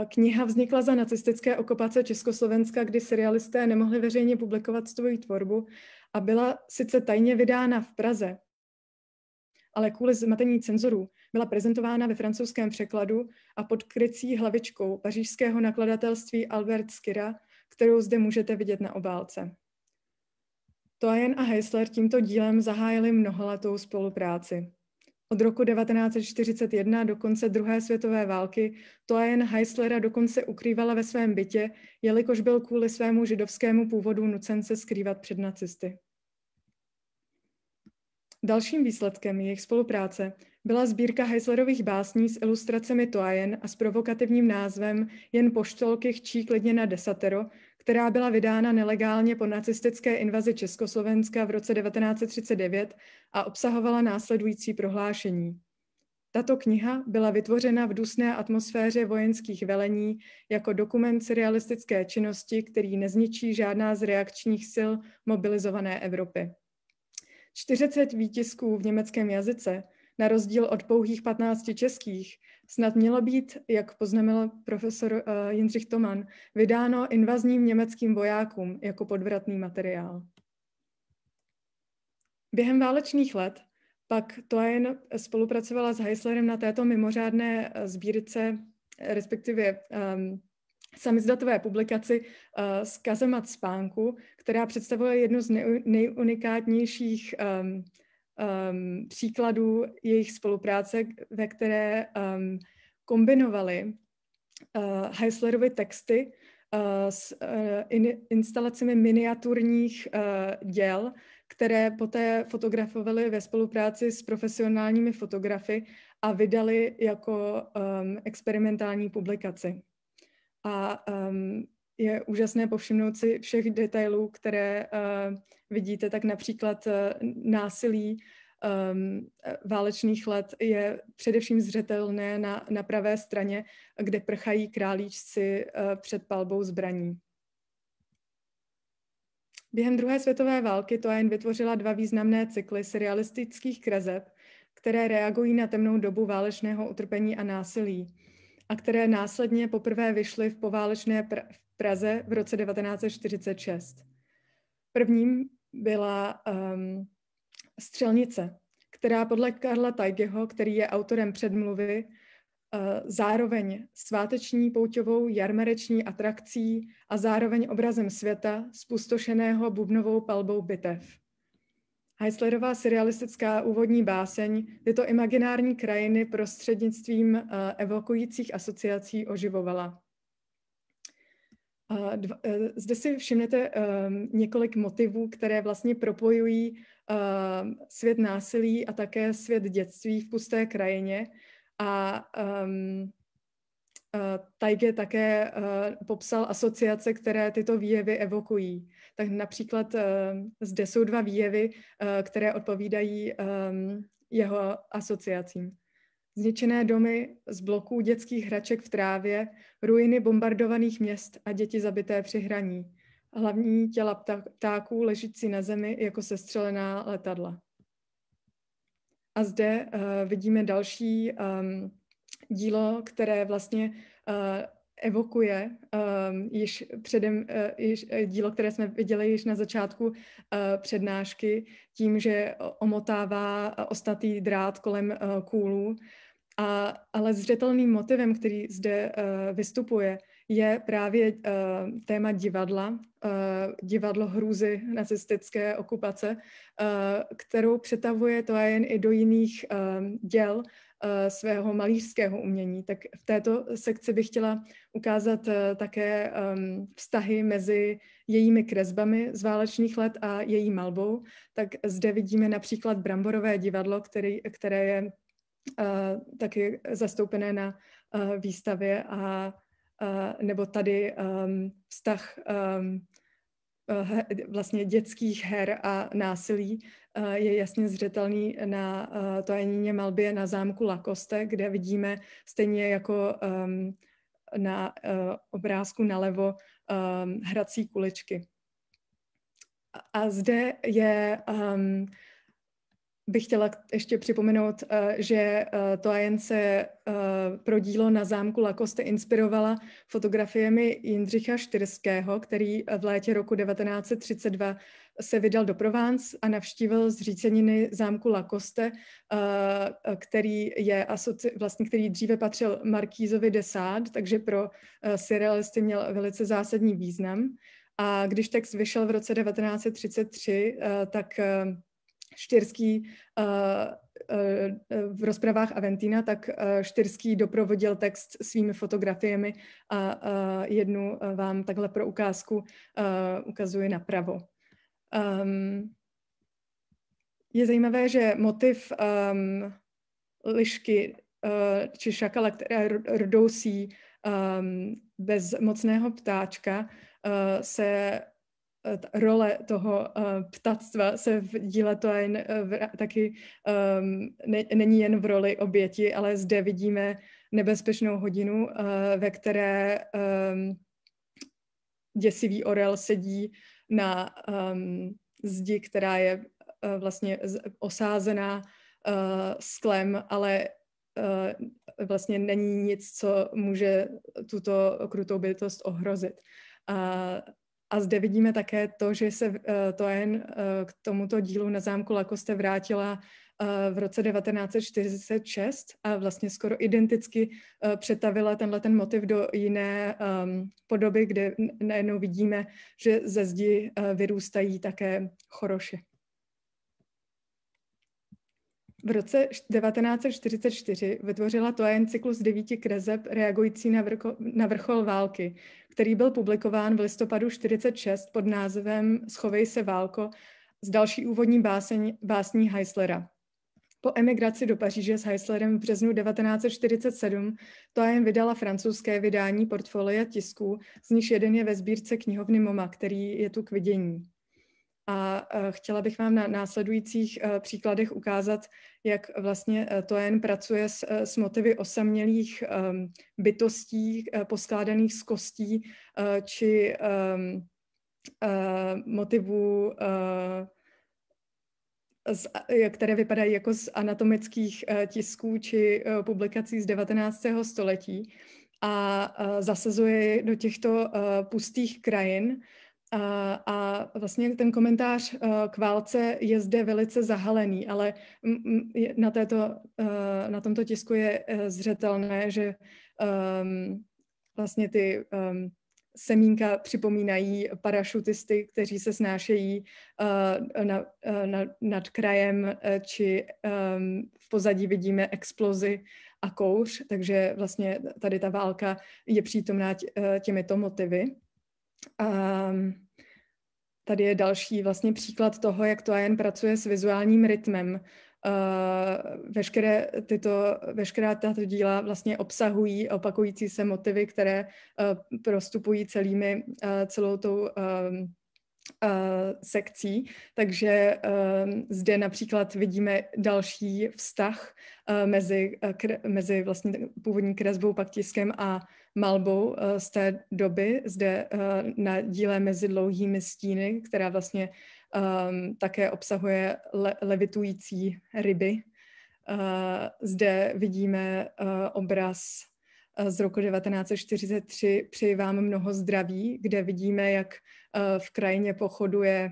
Speaker 2: Kniha vznikla za nacistické okupace Československa, kdy serialisté nemohli veřejně publikovat svou tvorbu a byla sice tajně vydána v Praze, ale kvůli zmatení cenzorů byla prezentována ve francouzském překladu a pod krycí hlavičkou pařížského nakladatelství Albert Skira, kterou zde můžete vidět na obálce. Toyen a Heisler tímto dílem zahájili mnoholetou spolupráci od roku 1941 do konce druhé světové války Toajen Heislera dokonce ukrývala ve svém bytě, jelikož byl kvůli svému židovskému původu nucen se skrývat před nacisty. Dalším výsledkem jejich spolupráce byla sbírka Heislerových básní s ilustracemi Toajen a s provokativním názvem Jen poštolky chčí klidně na desatero, která byla vydána nelegálně po nacistické invazi Československa v roce 1939 a obsahovala následující prohlášení. Tato kniha byla vytvořena v dusné atmosféře vojenských velení jako dokument surrealistické činnosti, který nezničí žádná z reakčních sil mobilizované Evropy. 40 výtisků v německém jazyce na rozdíl od pouhých 15 českých, snad mělo být, jak poznamenal profesor eh, Jindřich Toman, vydáno invazním německým vojákům jako podvratný materiál. Během válečných let pak Toen spolupracovala s Heislerem na této mimořádné eh, sbírce, respektive um, samizdatové publikaci uh, z kazemat spánku, která představuje jednu z nej, nejunikátnějších um, um, příkladů jejich spolupráce, ve které um, kombinovali uh, Heislerovy texty uh, s uh, in, instalacemi miniaturních uh, děl, které poté fotografovali ve spolupráci s profesionálními fotografy a vydali jako um, experimentální publikaci. A um, je úžasné povšimnout si všech detailů, které uh, vidíte, tak například uh, násilí um, válečných let je především zřetelné na, na pravé straně, kde prchají králíčci uh, před palbou zbraní. Během druhé světové války Toyn vytvořila dva významné cykly serialistických kreseb, které reagují na temnou dobu válečného utrpení a násilí a které následně poprvé vyšly v poválečné pra- v Praze v roce 1946. Prvním byla um, Střelnice, která podle Karla Tajgeho, který je autorem předmluvy, eh, zároveň sváteční pouťovou jarmereční atrakcí a zároveň obrazem světa spustošeného bubnovou palbou bitev. Heislerová surrealistická úvodní báseň tyto imaginární krajiny prostřednictvím eh, evokujících asociací oživovala. Eh, eh, zde si všimnete několik motivů, které vlastně propojují svět násilí a také svět dětství v pusté krajině. A um, Tajge také eh, popsal asociace, které tyto výjevy evokují. Tak například eh, zde jsou dva výjevy, eh, které odpovídají ehm, jeho asociacím. Zničené domy z bloků dětských hraček v trávě, ruiny bombardovaných měst a děti zabité při hraní. Hlavní těla ptáků ležící na zemi jako sestřelená letadla. A zde uh, vidíme další um, dílo, které vlastně uh, evokuje um, již předem, uh, již, uh, dílo, které jsme viděli již na začátku uh, přednášky, tím, že omotává ostatý drát kolem uh, kůlů. A, ale zřetelným motivem, který zde uh, vystupuje, je právě uh, téma divadla, uh, divadlo hrůzy nacistické okupace, uh, kterou přetavuje to a jen i do jiných uh, děl, Eh, svého malířského umění, tak v této sekci bych chtěla ukázat eh, také ehm, vztahy mezi jejími kresbami z válečných let a její malbou. Tak zde vidíme například Bramborové divadlo, který, které je eh, taky zastoupené na výstavě a nebo tady ehm, vztah ehm, Eh, vlastně dětských her a násilí eh, je jasně zřetelný na eh, to, Toanině Malbě na zámku Lakoste, kde vidíme stejně jako ehm, na obrázku nalevo ehm, hrací kuličky. A zde je ehm, bych chtěla ještě připomenout, eh, že eh, Toajen se eh, pro dílo na zámku Lakoste inspirovala fotografiemi Jindřicha Štyrského, který v létě roku 1932 se vydal do Provence a navštívil zříceniny zámku Lakoste, který je asoci, vlastně, který dříve patřil Markízovi de Sade, takže pro surrealisty měl velice zásadní význam. A když text vyšel v roce 1933, tak Štyrský eh, eh, eh, v rozpravách Aventina, tak Štyrský doprovodil text svými fotografiemi a jednu vám takhle pro ukázku ukazuje napravo. Ehm, je zajímavé, že motiv ehm, lišky či šakala, které rdousí um, bez mocného ptáčka, uh, se Eh, role toho eh, ptactva se v díle eh, v, taky ehm, ne, není jen v roli oběti, ale zde vidíme nebezpečnou hodinu, ve které ehm, děsivý orel sedí na ehm, zdi, která je vlastně osázená sklem, ale vlastně není nic, co může tuto krutou bytost ohrozit. A a zde vidíme také to, že se eh, to jen eh, k tomuto dílu na zámku Lakoste vrátila eh, v roce 1946 a vlastně skoro identicky přetavila tenhle ten motiv do jiné ehm, podoby, kde najednou vidíme, že ze zdi vyrůstají také choroši. V roce 1944 vytvořila jen cyklus devíti kreseb reagující na, vrko, na vrchol války, který byl publikován v listopadu 46 pod názvem Schovej se válko z další úvodní báseň, básní Heislera. Po emigraci do Paříže s Heislerem v březnu 1947 jen vydala francouzské vydání portfolia tisků, z níž jeden je ve sbírce knihovny MoMA, který je tu k vidění. A e, chtěla bych vám na následujících e, příkladech ukázat, jak vlastně eh, to jen pracuje s, eh, s motivy osamělých ehm, bytostí eh, poskládaných z kostí či ehm, motivů uh, které vypadají jako z anatomických tisků či publikací z 19. století a zasazuje do těchto pustých krajin a, a vlastně ten komentář eh, k válce je zde velice zahalený, ale na, této, eh, na tomto tisku je eh, zřetelné, že um, vlastně ty um, semínka připomínají parašutisty, kteří se snášejí uh, na, na, nad krajem, či um, v pozadí vidíme explozi a kouř, takže vlastně tady ta válka je přítomná těmito motivy. A ehm, tady je další vlastně příklad toho, jak to jen pracuje s vizuálním rytmem. Uh, veškeré tyto, veškerá tato díla vlastně obsahují opakující se motivy, které uh, prostupují celými, uh, celou tou um, sekcí. Takže zde například vidíme další vztah mezi, eh, kre, mezi vlastně původní kresbou, pak tiskem a malbou eh, z té doby, zde eh, na díle mezi dlouhými stíny, která vlastně um, také obsahuje le- levitující ryby. Uh, zde vidíme uh, obraz z roku 1943 Přeji vám mnoho zdraví, kde vidíme, jak v krajině pochoduje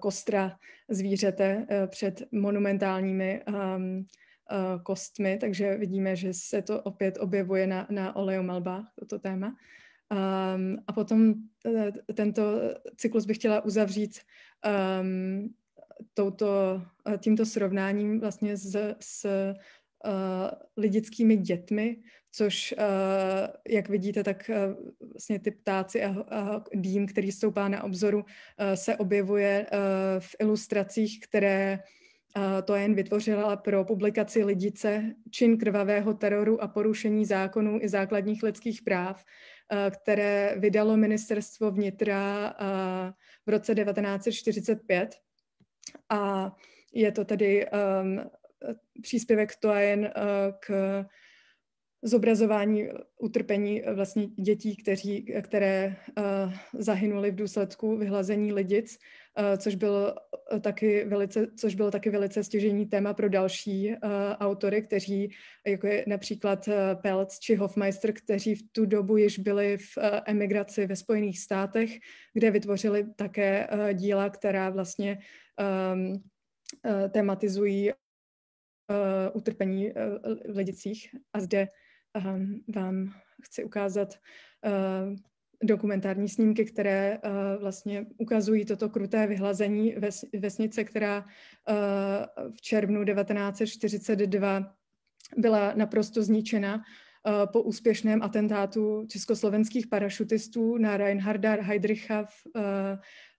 Speaker 2: kostra zvířete před monumentálními ehm, Eh, kostmi, takže vidíme, že se to opět objevuje na, na oleomalbách, toto téma. Um, a potom eh, tento cyklus bych chtěla uzavřít um, touto, eh, tímto srovnáním vlastně s, s uh, lidickými dětmi, což, uh, jak vidíte, tak uh, vlastně ty ptáci a, a dým, který stoupá na obzoru, uh, se objevuje uh, v ilustracích, které to jen vytvořila pro publikaci Lidice Čin krvavého teroru a porušení zákonů i základních lidských práv, které vydalo ministerstvo vnitra v roce 1945. A je to tedy um, příspěvek Toajen uh, k zobrazování utrpení vlastně dětí, kteří, které uh, zahynuly v důsledku vyhlazení lidic Eh, což bylo eh, taky velice, což bylo taky velice stěžení téma pro další eh, autory, kteří, jako je například Pelc či Hofmeister, kteří v tu dobu již byli v emigraci ve Spojených státech, kde vytvořili také díla, která vlastně um, tematizují uh, utrpení v lidicích. A zde um, vám chci ukázat uh, dokumentární snímky, které uh, vlastně ukazují toto kruté vyhlazení ves, vesnice, která uh, v červnu 1942 byla naprosto zničena uh, po úspěšném atentátu československých parašutistů na Reinharda Heydricha v, uh,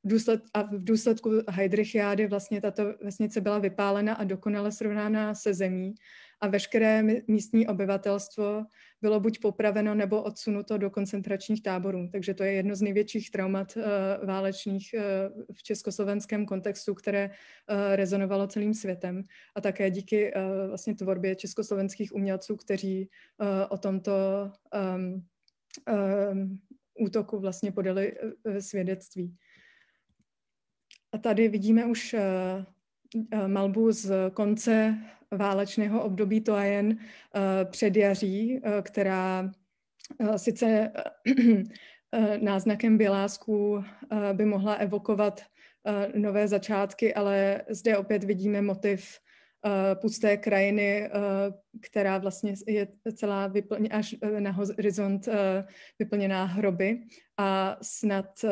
Speaker 2: důsled, a v důsledku Heidrichiády vlastně tato vesnice byla vypálena a dokonale srovnána se zemí a veškeré místní obyvatelstvo bylo buď popraveno nebo odsunuto do koncentračních táborů. Takže to je jedno z největších traumat eh, válečných eh, v československém kontextu, které eh, rezonovalo celým světem. A také díky vlastně tvorbě československých umělců, kteří o tomto ehm, ehm, útoku vlastně podali svědectví. A tady vidíme už Eh, malbu z konce válečného období, to je jen eh, předjaří, eh, která sice náznakem bělásků by mohla evokovat nové začátky, ale zde opět vidíme motiv pusté krajiny, která vlastně je celá vyplně, až na horizont vyplněná hroby a snad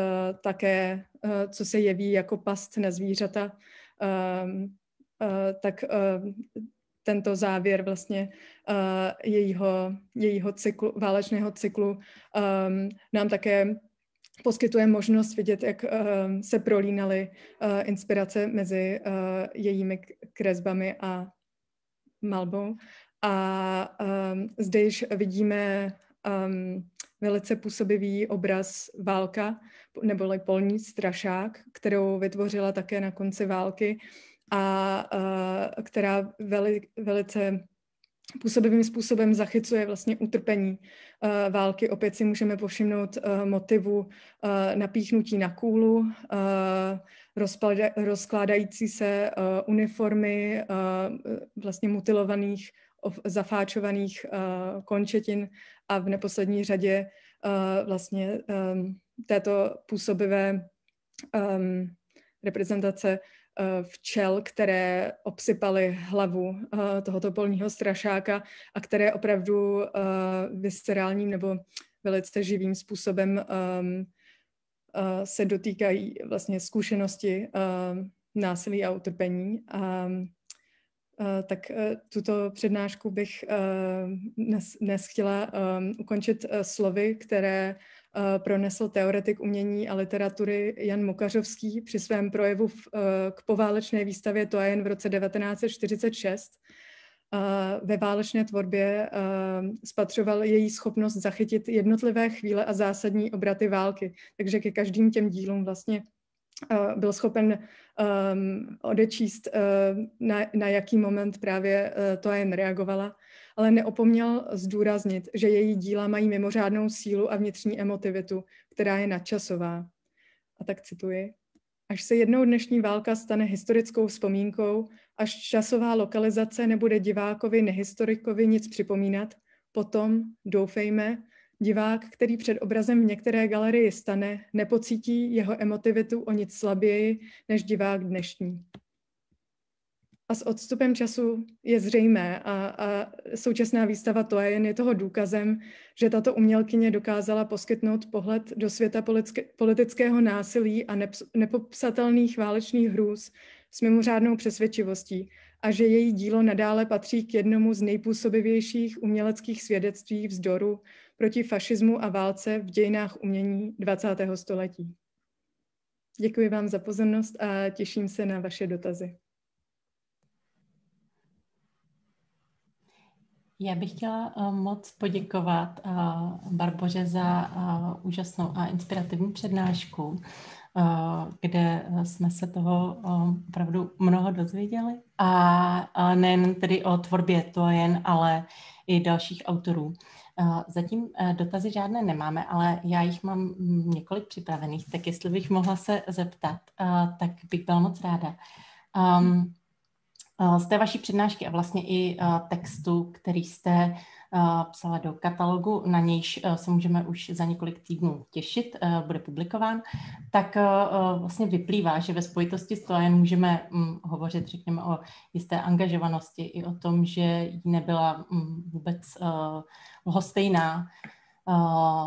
Speaker 2: také, co se jeví jako past na zvířata, Ehm, eh, tak ehm, tento závěr vlastně eh, jejího, jejího cyklu, válečného cyklu ehm, nám také poskytuje možnost vidět, jak se prolínaly eh, inspirace mezi jejími kresbami a malbou. A um, zde již vidíme um, velice působivý obraz Válka, nebo polní strašák, kterou vytvořila také na konci války a, a eh, která veli, velice působivým způsobem zachycuje vlastně utrpení uh, války. Opět si můžeme povšimnout uh, motivu uh, napíchnutí na kůlu, uh, rozklada, rozkládající se uh, uniformy uh, vlastně mutilovaných, of, zafáčovaných uh, končetin a v neposlední řadě uh, vlastně um, této působivé um, reprezentace uh, včel, které obsypaly hlavu uh, tohoto polního strašáka a které opravdu uh, viscerálním nebo velice živým způsobem um, uh, se dotýkají vlastně zkušenosti uh, násilí a utrpení. Um, Eh, tak eh, tuto přednášku bych dnes, eh, dnes chtěla ukončit slovy, které pronesl teoretik umění a literatury Jan Mokařovský při svém projevu v, k poválečné výstavě jen v roce 1946. Ve válečné tvorbě spatřoval její schopnost zachytit jednotlivé chvíle a zásadní obraty války. Takže ke každým těm dílům vlastně Eh, byl schopen um, odečíst, uh, na, na jaký moment právě uh, to jen reagovala, ale neopomněl zdůraznit, že její díla mají mimořádnou sílu a vnitřní emotivitu, která je nadčasová. A tak cituji. Až se jednou dnešní válka stane historickou vzpomínkou, až časová lokalizace nebude divákovi, nehistorikovi nic připomínat, potom, doufejme, Divák, který před obrazem v některé galerii stane, nepocítí jeho emotivitu o nic slaběji než divák dnešní. A s odstupem času je zřejmé a, a současná výstava to je jen je toho důkazem, že tato umělkyně dokázala poskytnout pohled do světa politického násilí a nepopsatelných válečných hrůz s mimořádnou přesvědčivostí a že její dílo nadále patří k jednomu z nejpůsobivějších uměleckých svědectví vzdoru proti fašismu a válce v dějinách umění 20. století. Děkuji vám za pozornost a těším se na vaše dotazy.
Speaker 1: Já bych chtěla eh, moc poděkovat eh, Barboře za eh, úžasnou a inspirativní přednášku, kde jsme se toho opravdu mnoho dozvěděli. A nejen tedy o tvorbě Tojen, ale i dalších autorů. Eh, zatím eh, dotazy žádné nemáme, ale já jich mám mm, několik připravených, tak jestli bych mohla se zeptat, eh, tak bych byla moc ráda. Um, Eh, z té vaší přednášky a vlastně i eh, textu, který jste eh, psala do katalogu, na nějž se můžeme už za několik týdnů těšit, bude publikován, tak vlastně vyplývá, že ve spojitosti s Toyen můžeme mm, hovořit, řekněme, o jisté angažovanosti i o tom, že jí nebyla mm, vůbec lhostejná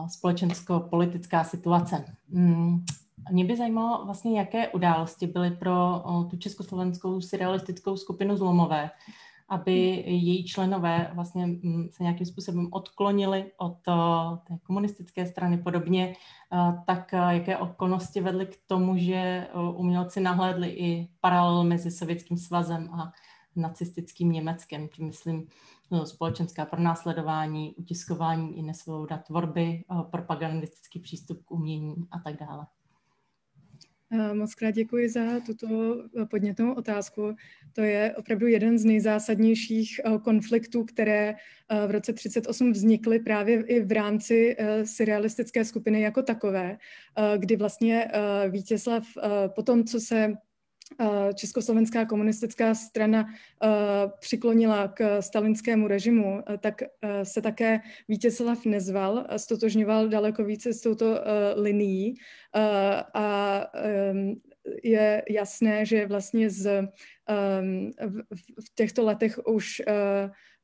Speaker 1: společensko-politická situace. Mm. Mě by zajímalo vlastně, jaké události byly pro tu československou surrealistickou skupinu Zlomové, aby hmm. její členové vlastně mm, se nějakým způsobem odklonili od té komunistické strany podobně, tak jaké okolnosti vedly k tomu, že umělci nahlédli i paralel mezi Sovětským svazem a nacistickým Německem, tím myslím no, společenská pronásledování, utiskování i nesvoboda tvorby, propagandistický přístup k umění a tak dále.
Speaker 2: Moc krát děkuji za tuto eh, podnětnou otázku. To je opravdu jeden z nejzásadnějších eh, konfliktů, které eh, v roce 38 vznikly právě i v rámci surrealistické skupiny jako takové, kdy vlastně Vítězslav po tom, co se Eh, Československá komunistická strana eh, přiklonila k stalinskému režimu, eh, tak se také Vítězslav Nezval stotožňoval daleko více s touto linií a ehm, je jasné, že vlastně z, ehm, v těchto letech už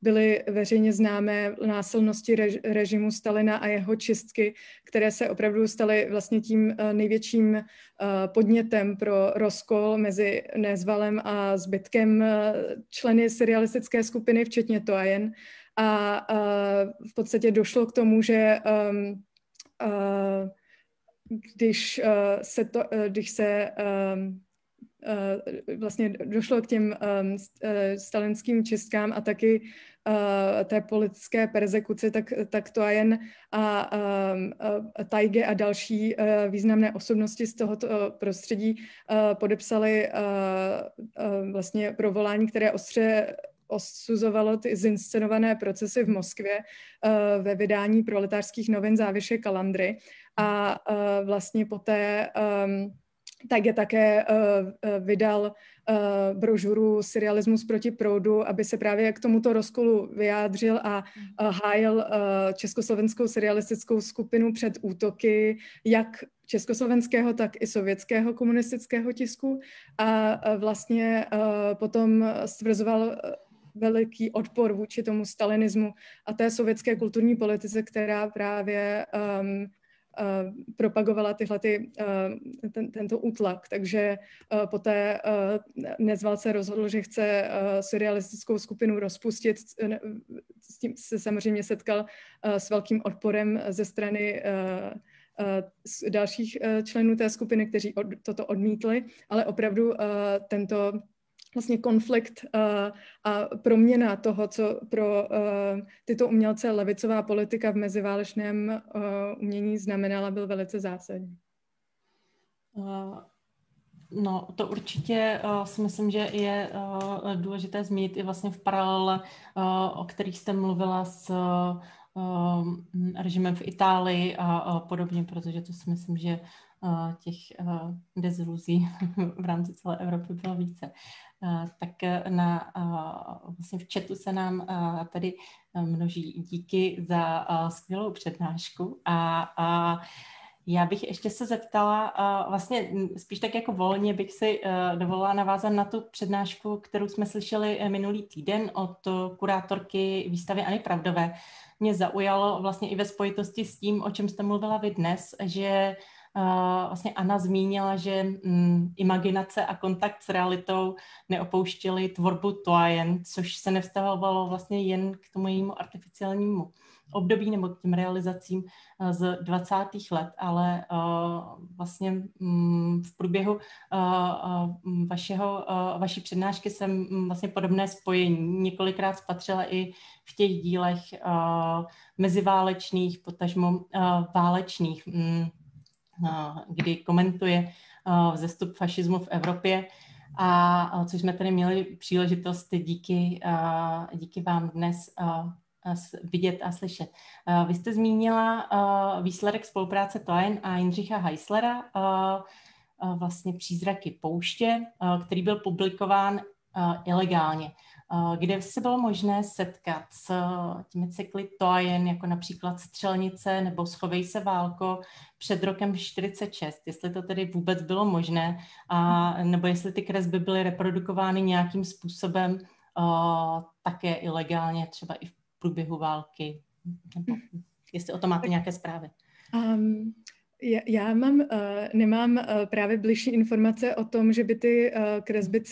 Speaker 2: byly veřejně známé násilnosti režimu Stalina a jeho čistky, které se opravdu staly vlastně tím eh, největším eh, podnětem pro rozkol mezi Nezvalem a zbytkem eh, členy serialistické skupiny, včetně Toajen. A, a v podstatě došlo k tomu, že ehm, když se, to, když se Eh, vlastně došlo k těm ehm, eh, stalinským čistkám a taky eh, té politické persekuce, tak, tak to a jen a, a, ehm, a Tajge a další významné osobnosti z tohoto prostředí podepsali vlastně provolání, které ostře osuzovalo ty zinscenované procesy v Moskvě uh, ve vydání proletářských novin závěše Kalandry a uh, vlastně poté um, tak je také eh, eh, vydal eh, brožuru Serialismus proti proudu, aby se právě k tomuto rozkolu vyjádřil a mhm. hájil československou serialistickou skupinu před útoky jak československého, tak i sovětského komunistického tisku a vlastně potom stvrzoval veliký odpor vůči tomu stalinismu a té sovětské kulturní politice, která právě um, Eh, propagovala tyhle ty, eh, ten, tento útlak. Takže eh, poté Nezval se rozhodl, že chce surrealistickou skupinu rozpustit. S tím se samozřejmě setkal s velkým odporem ze strany dalších členů té skupiny, kteří od, toto odmítli, ale opravdu tento vlastně konflikt eh, a proměna toho, co pro eh, tyto umělce levicová politika v meziválečném eh, umění znamenala, byl velice zásadní. No, to určitě
Speaker 1: uh, si myslím, že je uh, důležité zmínit i vlastně v paralele, uh, o kterých jste mluvila s uh, režimem v Itálii a, a podobně, protože to si myslím, že Eh, těch eh, deziluzí [LAUGHS] v rámci celé Evropy bylo více. Eh, tak na, vlastně v chatu se nám tady množí díky za skvělou přednášku a, a já bych ještě se zeptala, vlastně spíš tak jako volně bych si dovolila navázat na tu přednášku, kterou jsme slyšeli minulý týden od kurátorky výstavy Ani Pravdové. Mě zaujalo vlastně i ve spojitosti s tím, o čem jste mluvila vy dnes, že Eh, vlastně Anna zmínila, že mm, imaginace a kontakt s realitou neopouštěly tvorbu Toajen, což se nevztahovalo vlastně jen k tomu jejímu artificiálnímu období nebo k těm realizacím eh, z 20. let, ale eh, vlastně mm, v průběhu mm, vašeho, vaší přednášky jsem vlastně podobné spojení několikrát spatřila i v těch dílech meziválečných, potažmo válečných kdy komentuje vzestup fašismu v Evropě, a což jsme tady měli příležitost díky, díky vám dnes vidět a slyšet. Vy jste zmínila výsledek spolupráce Toen a Jindřicha Heislera, vlastně Přízraky pouště, který byl publikován ilegálně. Eh, kde se bylo možné setkat s eh, těmi cykly Toajen, jako například Střelnice nebo Schovej se válko před rokem 46, jestli to tedy vůbec bylo možné, a, nebo jestli ty kresby byly reprodukovány nějakým způsobem eh, také ilegálně, třeba i v průběhu války, nebo jestli o tom máte nějaké zprávy.
Speaker 2: Um, já, mám, eh, nemám eh, právě bližší informace o tom, že by ty eh, kresby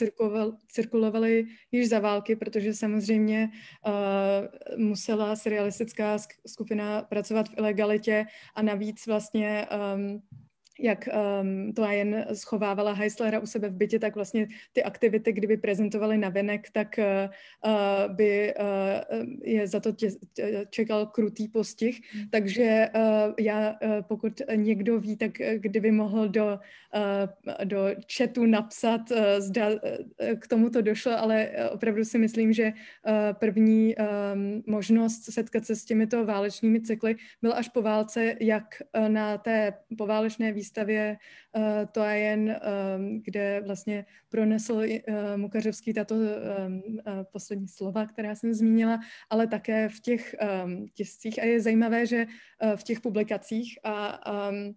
Speaker 2: cirkulovaly již za války, protože samozřejmě musela surrealistická skupina pracovat v ilegalitě a navíc vlastně ehm, jak um, to jen schovávala Heislera u sebe v bytě, tak vlastně ty aktivity, kdyby prezentovali na venek, tak uh, by uh, je za to tě, tě, čekal krutý postih. Hmm. Takže uh, já, uh, pokud někdo ví, tak kdyby mohl do, uh, do chatu napsat, uh, zda uh, k tomu to došlo, ale opravdu si myslím, že uh, první um, možnost setkat se s těmito válečnými cykly byla až po válce, jak uh, na té poválečné výzvě výstavě uh, To a jen, um, kde vlastně pronesl uh, Mukařevský tato um, uh, poslední slova, která jsem zmínila, ale také v těch um, tiscích. A je zajímavé, že uh, v těch publikacích a um,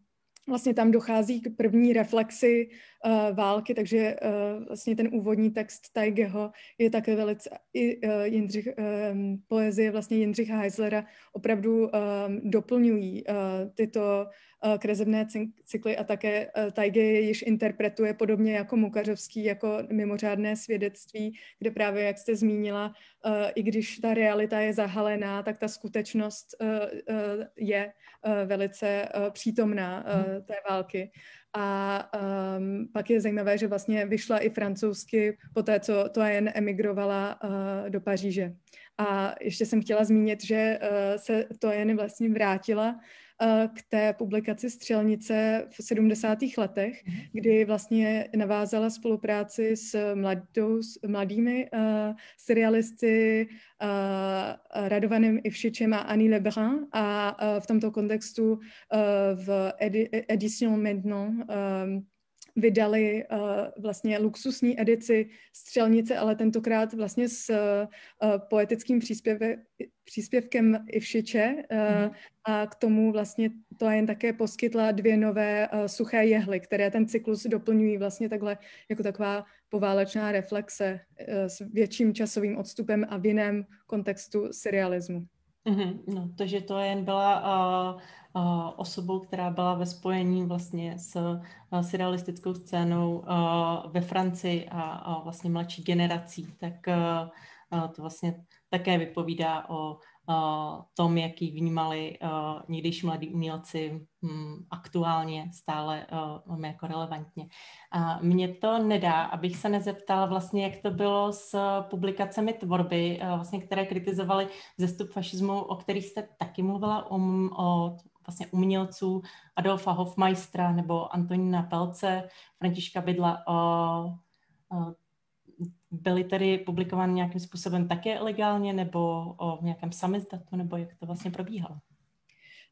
Speaker 2: vlastně tam dochází k první reflexi Eh, války, takže eh, vlastně ten úvodní text Tajgeho je také velice, i eh, Jindřich, poezie vlastně Jindřicha Heislera opravdu doplňují tyto krezebné cykly a také Tajge je již interpretuje podobně jako Mukařovský, jako mimořádné svědectví, kde právě, jak jste zmínila, i když ta realita je zahalená, tak ta skutečnost je velice přítomná hmm. té války. A um, pak je zajímavé, že vlastně vyšla i francouzsky po té, co to jen emigrovala uh, do Paříže. A ještě jsem chtěla zmínit, že uh, se to jen vlastně vrátila Eh, k té publikaci Střelnice v 70. letech, mhm. kdy vlastně navázala spolupráci s, mladou, s mladými uh, serialisty uh, eh, Radovanem Ivšičem a Annie Lebrun a uh, v tomto kontextu uh, v Edition Maintenant uh, vydali uh, vlastně luxusní edici Střelnice, ale tentokrát vlastně s uh, poetickým příspěvek, příspěvkem Ivšiče uh, mm. a k tomu vlastně to jen také poskytla dvě nové uh, suché jehly, které ten cyklus doplňují vlastně takhle jako taková poválečná reflexe uh, s větším časovým odstupem a v jiném kontextu serialismu.
Speaker 1: Mm-hmm, no, že to jen byla uh, eh, uh, eh, osobou, která byla ve spojení vlastně s uh, eh, surrealistickou scénou uh, ve Francii a, a vlastně mladší generací, tak uh, uh, to vlastně také vypovídá o Eh, tom, jaký vnímali eh, někdejší mladí umělci hm, aktuálně stále eh, jako relevantně. A mě to nedá, abych se nezeptala vlastně, jak to bylo s publikacemi tvorby, vlastně, které kritizovaly zestup fašismu, o kterých jste taky mluvila, o, o vlastně umělců Adolfa Hofmeistra nebo Antonína Pelce, Františka Bydla. O, o, byly tedy publikovány nějakým způsobem také legálně nebo v nějakém samizdatu, nebo jak to vlastně probíhalo?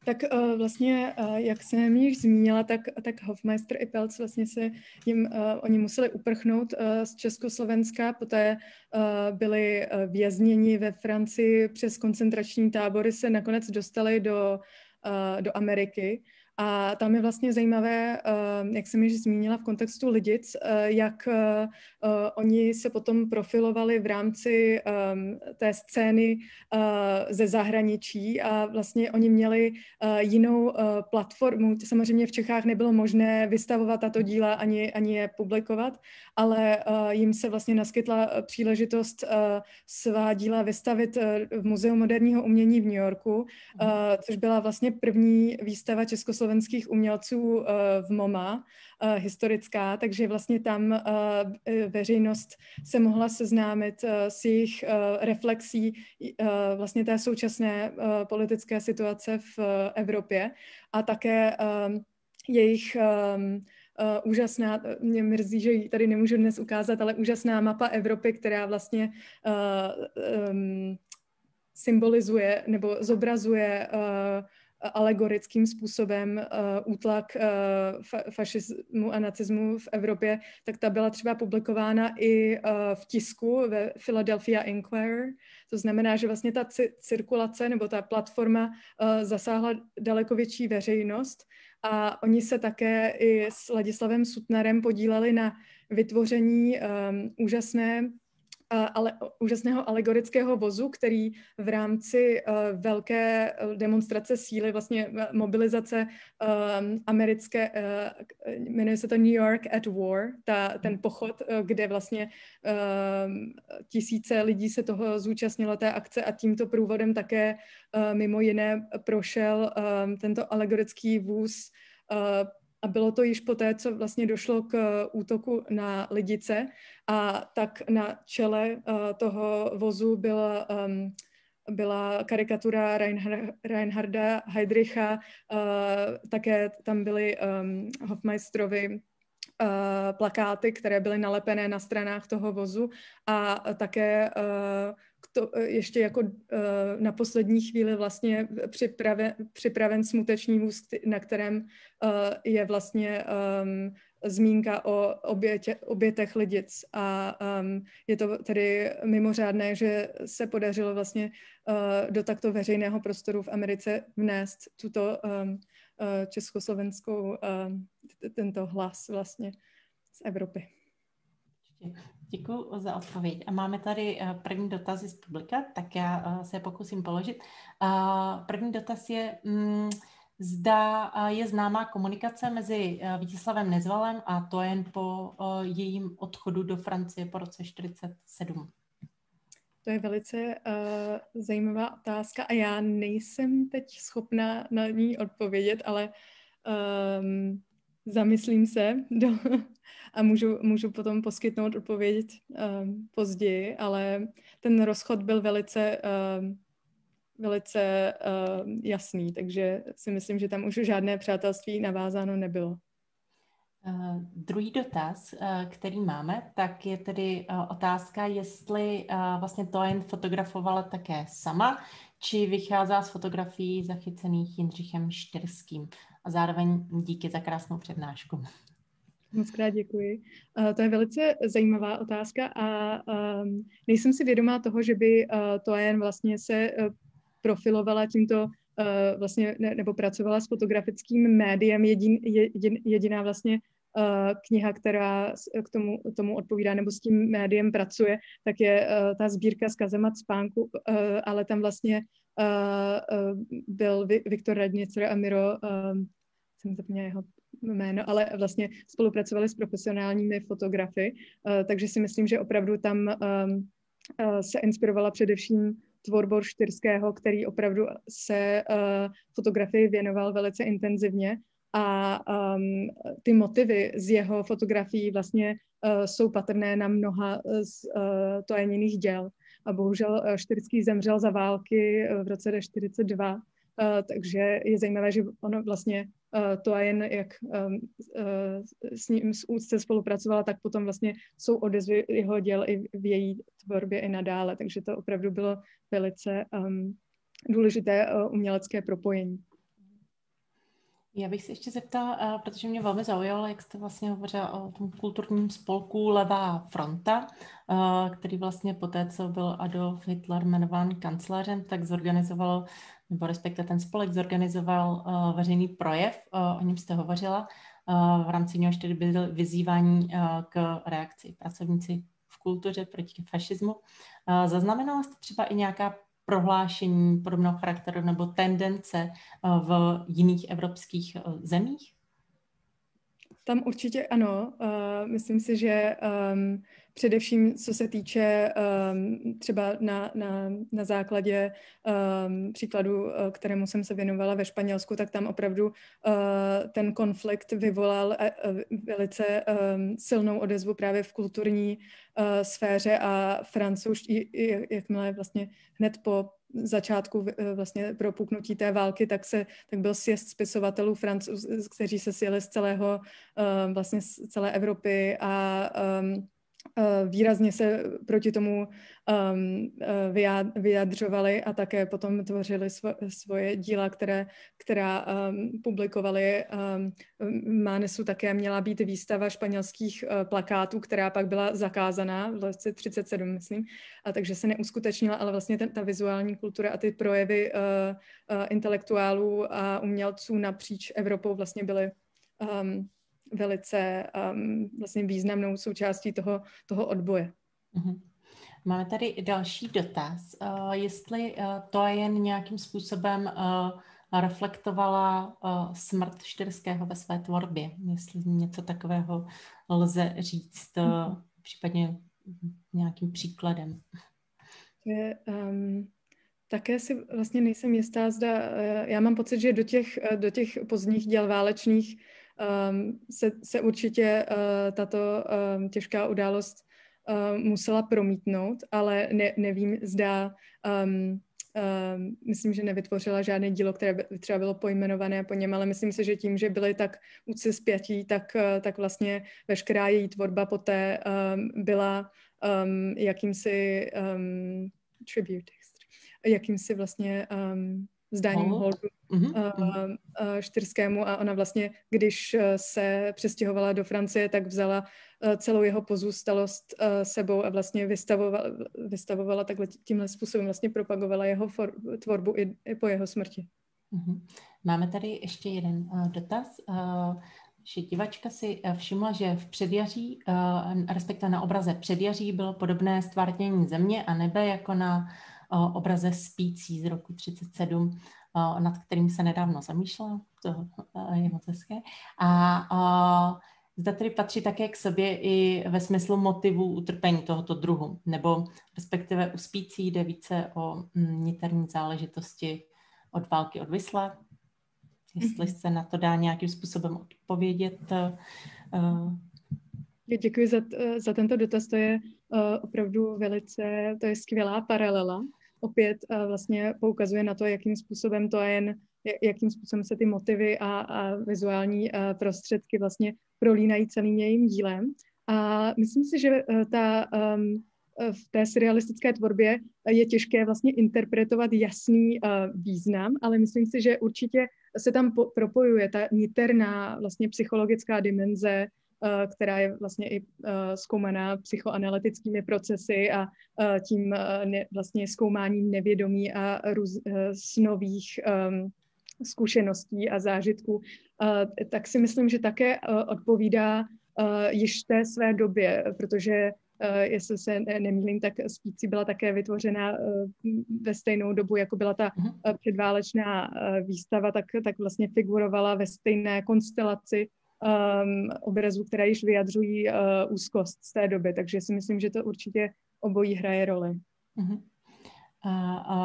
Speaker 2: Tak eh, vlastně, eh, jak jsem již zmínila, tak, tak Hofmeister i Pelc vlastně se jim, eh, oni museli uprchnout z Československa, poté byli vězněni ve Francii přes koncentrační tábory, se nakonec dostali do, do Ameriky. A tam je vlastně zajímavé, eh, jak jsem již zmínila v kontextu lidic, eh, jak eh, oni se potom profilovali v rámci té scény ze zahraničí a vlastně oni měli jinou platformu. Samozřejmě v Čechách nebylo možné vystavovat tato díla ani, ani je publikovat, ale jim se vlastně naskytla příležitost svá díla vystavit v Muzeu moderního umění v New Yorku, mhm. což byla vlastně první výstava Československé slovenských umělců eh, v MoMA, eh, historická, takže vlastně tam eh, veřejnost se mohla seznámit s jejich reflexí vlastně té současné politické situace v Evropě a také jejich Uh, úžasná, mě mrzí, že ji tady nemůžu dnes ukázat, ale úžasná mapa Evropy, která vlastně uh, um, symbolizuje nebo zobrazuje uh, alegorickým způsobem uh, útlak uh, fa- fašismu a nacismu v Evropě, tak ta byla třeba publikována i uh, v tisku ve Philadelphia Inquirer. To znamená, že vlastně ta c- cirkulace nebo ta platforma uh, zasáhla daleko větší veřejnost a oni se také i s Ladislavem Sutnarem podíleli na vytvoření um, úžasné Eh, ale, úžasného alegorického vozu, který v rámci uh, velké eh, demonstrace síly, vlastně mobilizace um, americké, uh, jmenuje se to New York at War, ta, ten mhm. pochod, kde vlastně um, tisíce lidí se toho zúčastnilo té akce a tímto průvodem také uh, mimo jiné prošel um, tento alegorický vůz uh, a bylo to již poté, co vlastně došlo k eh, útoku na lidice a tak na čele eh, toho vozu byla ehm, byla karikatura Reinharda Heydricha, eh, také tam byly ehm, Hofmeisterovi plakáty, které byly nalepené na stranách toho vozu a také to, e, ještě jako e, na poslední chvíli vlastně připrave, připraven smuteční vůz, na kterém e, je vlastně um, zmínka o obětě, obětech lidic a um, je to tedy mimořádné, že se podařilo vlastně uh, do takto veřejného prostoru v Americe vnést tuto um, uh, československou, uh, tento hlas vlastně z Evropy.
Speaker 1: Děkuji za odpověď. A máme tady eh, první dotazy z publika, tak já eh, se pokusím položit. Eh, první dotaz je, mm, zda je známá komunikace mezi Vítězslavem Nezvalem a to jen po jejím odchodu do Francie po roce 47.
Speaker 2: To je velice uh, zajímavá otázka a já nejsem teď schopná na ní odpovědět, ale um, zamyslím se [LAUGHS] do, a můžu, můžu potom poskytnout odpověď uh, později, ale ten rozchod byl velice, uh, velice uh, jasný, takže si myslím, že tam už žádné přátelství navázáno nebylo. Uh, druhý dotaz, uh, který máme, tak je
Speaker 1: tedy uh, otázka, jestli vlastně Toyn fotografovala také sama, či vycházela z fotografií zachycených Jindřichem Štyrským a zároveň díky za krásnou přednášku.
Speaker 2: Moc krát děkuji. Eh, to je velice zajímavá otázka a ehm, nejsem si vědomá toho, že by eh, to jen vlastně se eh, profilovala tímto vlastně, nebo pracovala s fotografickým médiem. Jedin, jedin, jediná vlastně kniha, která k tomu, tomu odpovídá nebo s tím médiem pracuje, tak je ta sbírka z Kazemat spánku, ale tam vlastně byl Viktor Radnicer a Miro ehm, jsem zapomněla jeho jméno, ale vlastně spolupracovali s profesionálními fotografy, eh, takže si myslím, že opravdu tam eh, eh, se inspirovala především tvorbou Štyrského, který opravdu se fotografii věnoval velice intenzivně a ehm, ty motivy z jeho fotografií vlastně jsou patrné na mnoha z jiných děl. A bohužel Štyrský zemřel za války v roce 1942, takže je zajímavé, že ono vlastně Eh, to a jen jak ehm, eh, s ním s úzce spolupracovala, tak potom vlastně jsou odezvy jeho děl i v její tvorbě i nadále, takže to opravdu bylo velice ehm, důležité eh, umělecké propojení. Já bych se ještě zeptala,
Speaker 1: protože mě velmi zaujalo, jak jste vlastně hovořila o tom kulturním spolku Levá fronta, který vlastně po co byl Adolf Hitler jmenován kancelářem, tak zorganizoval nebo respektive ten spolek zorganizoval uh, veřejný projev, uh, o něm jste hovořila, uh, v rámci něhož tedy byl vyzývání uh, k reakci pracovníci v kultuře proti fašismu. Uh, zaznamenala jste třeba i nějaká prohlášení podobného charakteru nebo tendence uh, v jiných evropských uh, zemích?
Speaker 2: Tam určitě ano. Uh, myslím si, že um, především co se týče um, třeba na, na, na základě um, příkladu, eh, kterému jsem se věnovala ve Španělsku, tak tam opravdu uh, ten konflikt vyvolal uh, velice um, silnou odezvu právě v kulturní uh, sféře a francouzští, jakmile vlastně hned po začátku eh, vlastně propuknutí té války, tak, se, tak byl sjezd spisovatelů francouz, kteří se sjeli z celého, eh, vlastně z celé Evropy a ehm, Eh, výrazně se proti tomu um, vyjadřovali a také potom tvořili svo, svoje díla, které, která um, publikovali. Um, Mánesu také měla být výstava španělských uh, plakátů, která pak byla zakázaná v roce 37, myslím, a takže se neuskutečnila, ale vlastně ten, ta vizuální kultura a ty projevy uh, uh, intelektuálů a umělců napříč Evropou vlastně byly um, velice um, vlastně významnou součástí toho, toho odboje. Mm-hmm. Máme tady další dotaz. Uh, jestli uh, to jen
Speaker 1: nějakým způsobem uh, reflektovala uh, smrt Štyrského ve své tvorbě, jestli něco takového lze říct, uh, mm-hmm. případně nějakým příkladem.
Speaker 2: Je, um, také si vlastně nejsem jistá, zda, uh, já mám pocit, že do těch, uh, do těch pozdních děl válečných um, se, se určitě uh, tato um, těžká událost uh, musela promítnout, ale ne, nevím, zda, um, um, myslím, že nevytvořila žádné dílo, které by třeba bylo pojmenované po něm, ale myslím si, že tím, že byly tak úce zpětí, tak, uh, tak vlastně veškerá její tvorba poté um, byla um, jakýmsi um, tribute, jakýmsi vlastně um, s Daním oh. Holdu Štyrskému mhm, eh, mhm. eh, a ona vlastně, když eh, se přestěhovala do Francie, tak vzala celou jeho pozůstalost sebou a vlastně vystavovala, vystavovala takhle tímhle způsobem vlastně propagovala jeho for, tvorbu i, i po jeho smrti.
Speaker 1: Mhm. Máme tady ještě jeden uh, dotaz. Uh, že divačka si všimla, že v předjaří, respektive na obraze předjaří, bylo podobné stvárnění země a nebe jako na obraze Spící z roku 37, nad kterým se nedávno zamýšlela, to e, je moc hezké. A zda tedy patří také k sobě i ve smyslu motivu utrpení tohoto druhu, nebo respektive u Spící jde více o mm, niterní záležitosti od války od Vysla. jestli mhm. se na to dá nějakým způsobem odpovědět. E,
Speaker 2: e, děkuji za, za tento dotaz, to je opravdu velice, to je skvělá paralela opět eh, vlastně poukazuje na to, jakým způsobem to je jen, jakým způsobem se ty motivy a, a vizuální eh, prostředky vlastně prolínají celým jejím dílem. A myslím si, že eh, ta, ehm, v té surrealistické tvorbě je těžké vlastně interpretovat jasný význam, ale myslím si, že určitě se tam propojuje ta niterná vlastně psychologická dimenze Eh, která je vlastně i eh, zkoumaná psychoanalytickými procesy a eh, tím vlastně zkoumáním nevědomí a růz, s nových ehm, zkušeností a zážitků, tak si myslím, že také odpovídá již té své době, protože jestli se nemýlím, tak Spící byla také vytvořena ve stejnou dobu, jako byla ta mhm. předválečná výstava, tak, tak vlastně figurovala ve stejné konstelaci um, obrazů, které již vyjadřují uh, úzkost z té doby. Takže si myslím, že to určitě obojí hraje roli. Uh-huh.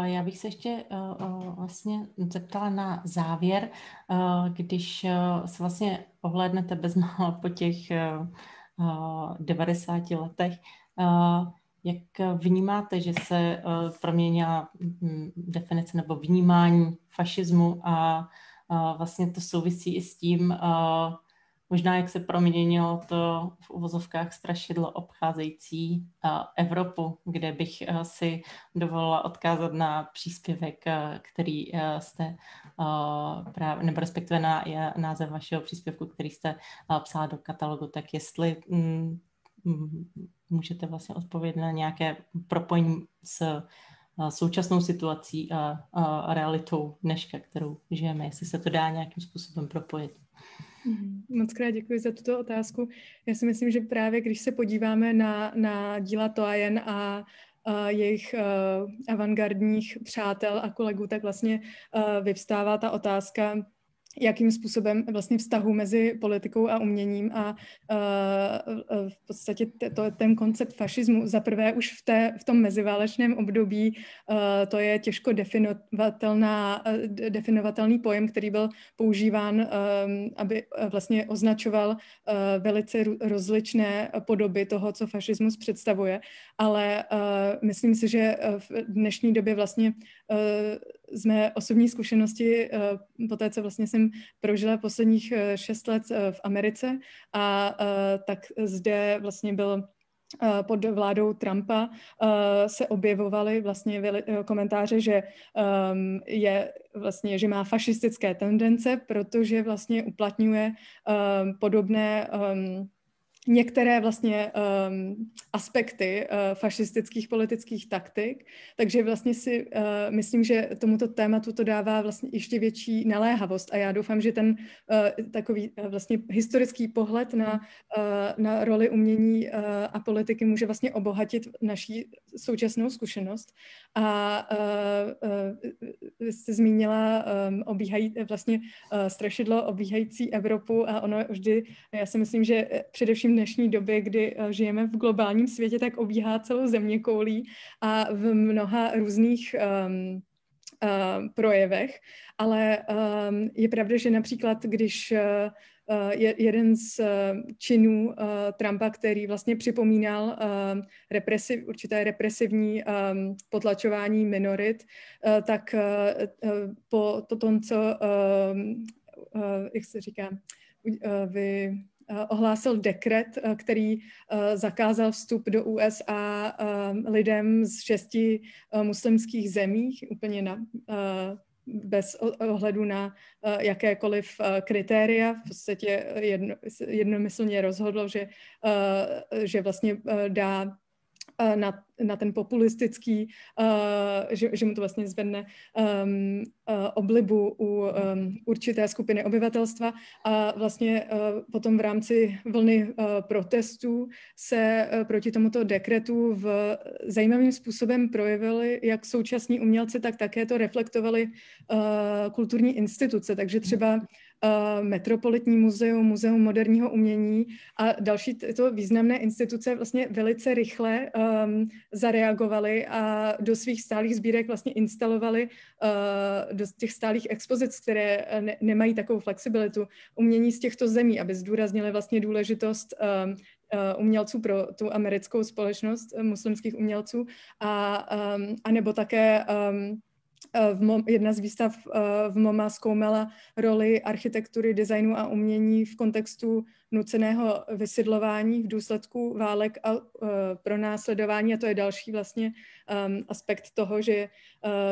Speaker 2: já bych se ještě
Speaker 1: uh, uh, vlastně zeptala na závěr, uh, když uh, se vlastně ohlédnete bezmála po těch 90 uh, letech, jak vnímáte, že se proměnila um, definice nebo vnímání fašismu a vlastně to souvisí i s tím, možná jak se proměnilo to v uvozovkách strašidlo obcházející eh, Evropu, kde bych eh, si dovolila odkázat na příspěvek, eh, který jste právě, nebo respektive na je název vašeho příspěvku, který jste psala do katalogu, tak jestli mm, mm, můžete vlastně odpovědět na nějaké propojení s současnou situací a, realitou dneška, kterou žijeme, jestli se to dá nějakým způsobem propojit.
Speaker 2: Mhm. Moc krát děkuji za tuto otázku. Já si myslím, že právě když se podíváme na, na díla Toajen a a jejich uh, avantgardních přátel a kolegů, tak vlastně uh, vyvstává ta otázka, jakým způsobem vlastně vztahu mezi politikou a uměním a uh, v podstatě to, ten koncept fašismu za prvé už v, té, v tom meziválečném období uh, to je těžko definovatelná, uh, definovatelný pojem, který byl používán, um, aby vlastně označoval uh, velice rozličné podoby toho, co fašismus představuje, ale uh, myslím si, že v dnešní době vlastně uh, z mé osobní zkušenosti, uh, po té, co vlastně jsem jsem prožila posledních eh, šest let eh, v Americe a eh, tak zde vlastně byl pod vládou Trumpa se objevovaly vlastně komentáře, že ehm, je vlastně, že má fašistické tendence, protože vlastně uplatňuje podobné ehm, některé vlastně um, aspekty uh, fašistických politických taktik, takže vlastně si uh, myslím, že tomuto tématu to dává vlastně ještě větší naléhavost a já doufám, že ten uh, takový uh, vlastně historický pohled na, uh, na roli umění uh, a politiky může vlastně obohatit naší současnou zkušenost a uh, uh, jste zmínila um, obíhají, vlastně uh, strašidlo obíhající Evropu a ono vždy, já si myslím, že především dnešní době, kdy eh, žijeme v globálním světě, tak obíhá celou země koulí a v mnoha různých um, uh, projevech. Ale um, je pravda, že například, když uh, je jeden z činů Trumpa, který vlastně připomínal represiv, určité represivní ehm, potlačování minorit, tak po tom, co, jak se říká, vy Eh, ohlásil dekret, eh, který eh, zakázal vstup do USA lidem z šesti muslimských zemí, úplně na, bez ohledu na jakékoliv kritéria. V podstatě jedno, jednomyslně rozhodlo, že, že vlastně dá Eh, na, na ten populistický, uh, že, že mu to vlastně zvedne um, uh, oblibu u um, určité skupiny obyvatelstva a vlastně uh, potom v rámci vlny uh, protestů se uh, proti tomuto dekretu v zajímavým způsobem projevily jak současní umělci, tak také to reflektovali uh, kulturní instituce, takže třeba Eh, Metropolitní muzeum, Muzeum moderního umění a další tyto významné instituce vlastně velice rychle um, zareagovaly a do svých stálých sbírek vlastně instalovaly uh, eh, do těch stálých expozic, které eh, ne- nemají takovou flexibilitu, umění z těchto zemí, aby zdůraznili vlastně důležitost um, umělců pro tu americkou společnost muslimských umělců a, um, ehm, a nebo také um, Eh, v MOM, jedna z výstav eh, v MoMA zkoumala roli architektury, designu a umění v kontextu nuceného vysidlování v důsledku válek a eh, pro následování. A to je další vlastně ehm, aspekt toho, že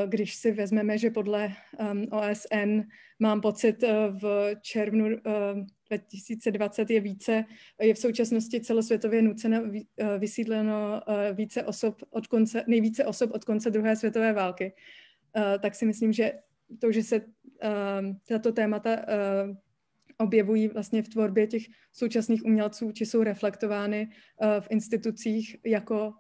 Speaker 2: když si vezmeme, že podle ehm, OSN mám pocit v červnu 2020 je více, je v současnosti celosvětově nuceno vysídleno více osob od konce, nejvíce osob od konce druhé světové války. Eh, tak si myslím, že to, že se ehm, tato témata eh, objevují vlastně v tvorbě těch současných umělců, či jsou reflektovány eh, v institucích jako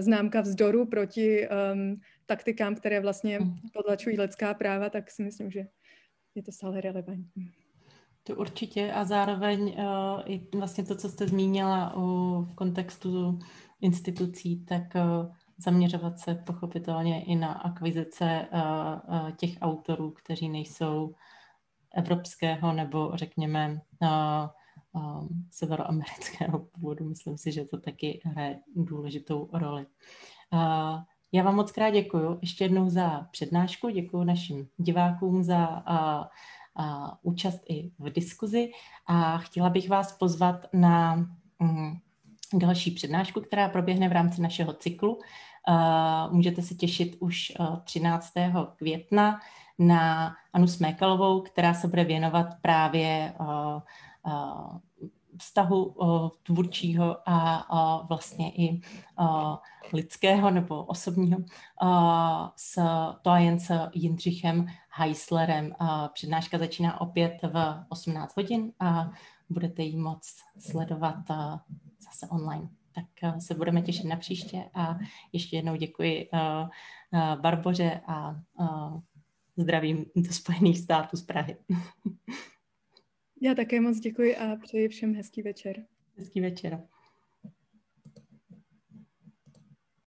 Speaker 2: známka vzdoru proti ehm, taktikám, které vlastně mhm. podlačují lidská práva, tak si myslím, že je to stále relevantní. To určitě
Speaker 1: a zároveň uh, i vlastně to, co jste zmínila uh, v kontextu institucí, tak uh, zaměřovat se pochopitelně i na akvizice eh, eh, těch autorů, kteří nejsou evropského nebo řekněme eh, severoamerického původu. Myslím si, že to taky hraje důležitou roli. Já vám moc krát děkuji ještě jednou za přednášku, děkuji našim divákům za účast i v diskuzi a chtěla bych vás pozvat na mm, další přednášku, která proběhne v rámci našeho cyklu. Eh, můžete se těšit už 13. Eh, května na Anu Smékalovou, která se bude věnovat právě eh, vztahu tvůrčího a vlastně i lidského nebo osobního s, Toajen s Jindřichem Heislerem. Přednáška začíná opět v 18 hodin a budete ji moc sledovat eh, zase online. Tak eh, se budeme těšit na příště a ještě jednou děkuji eh, Barboře a zdravím do Spojených států z Prahy.
Speaker 2: Já také moc děkuji a přeji všem hezký večer. Hezký večer.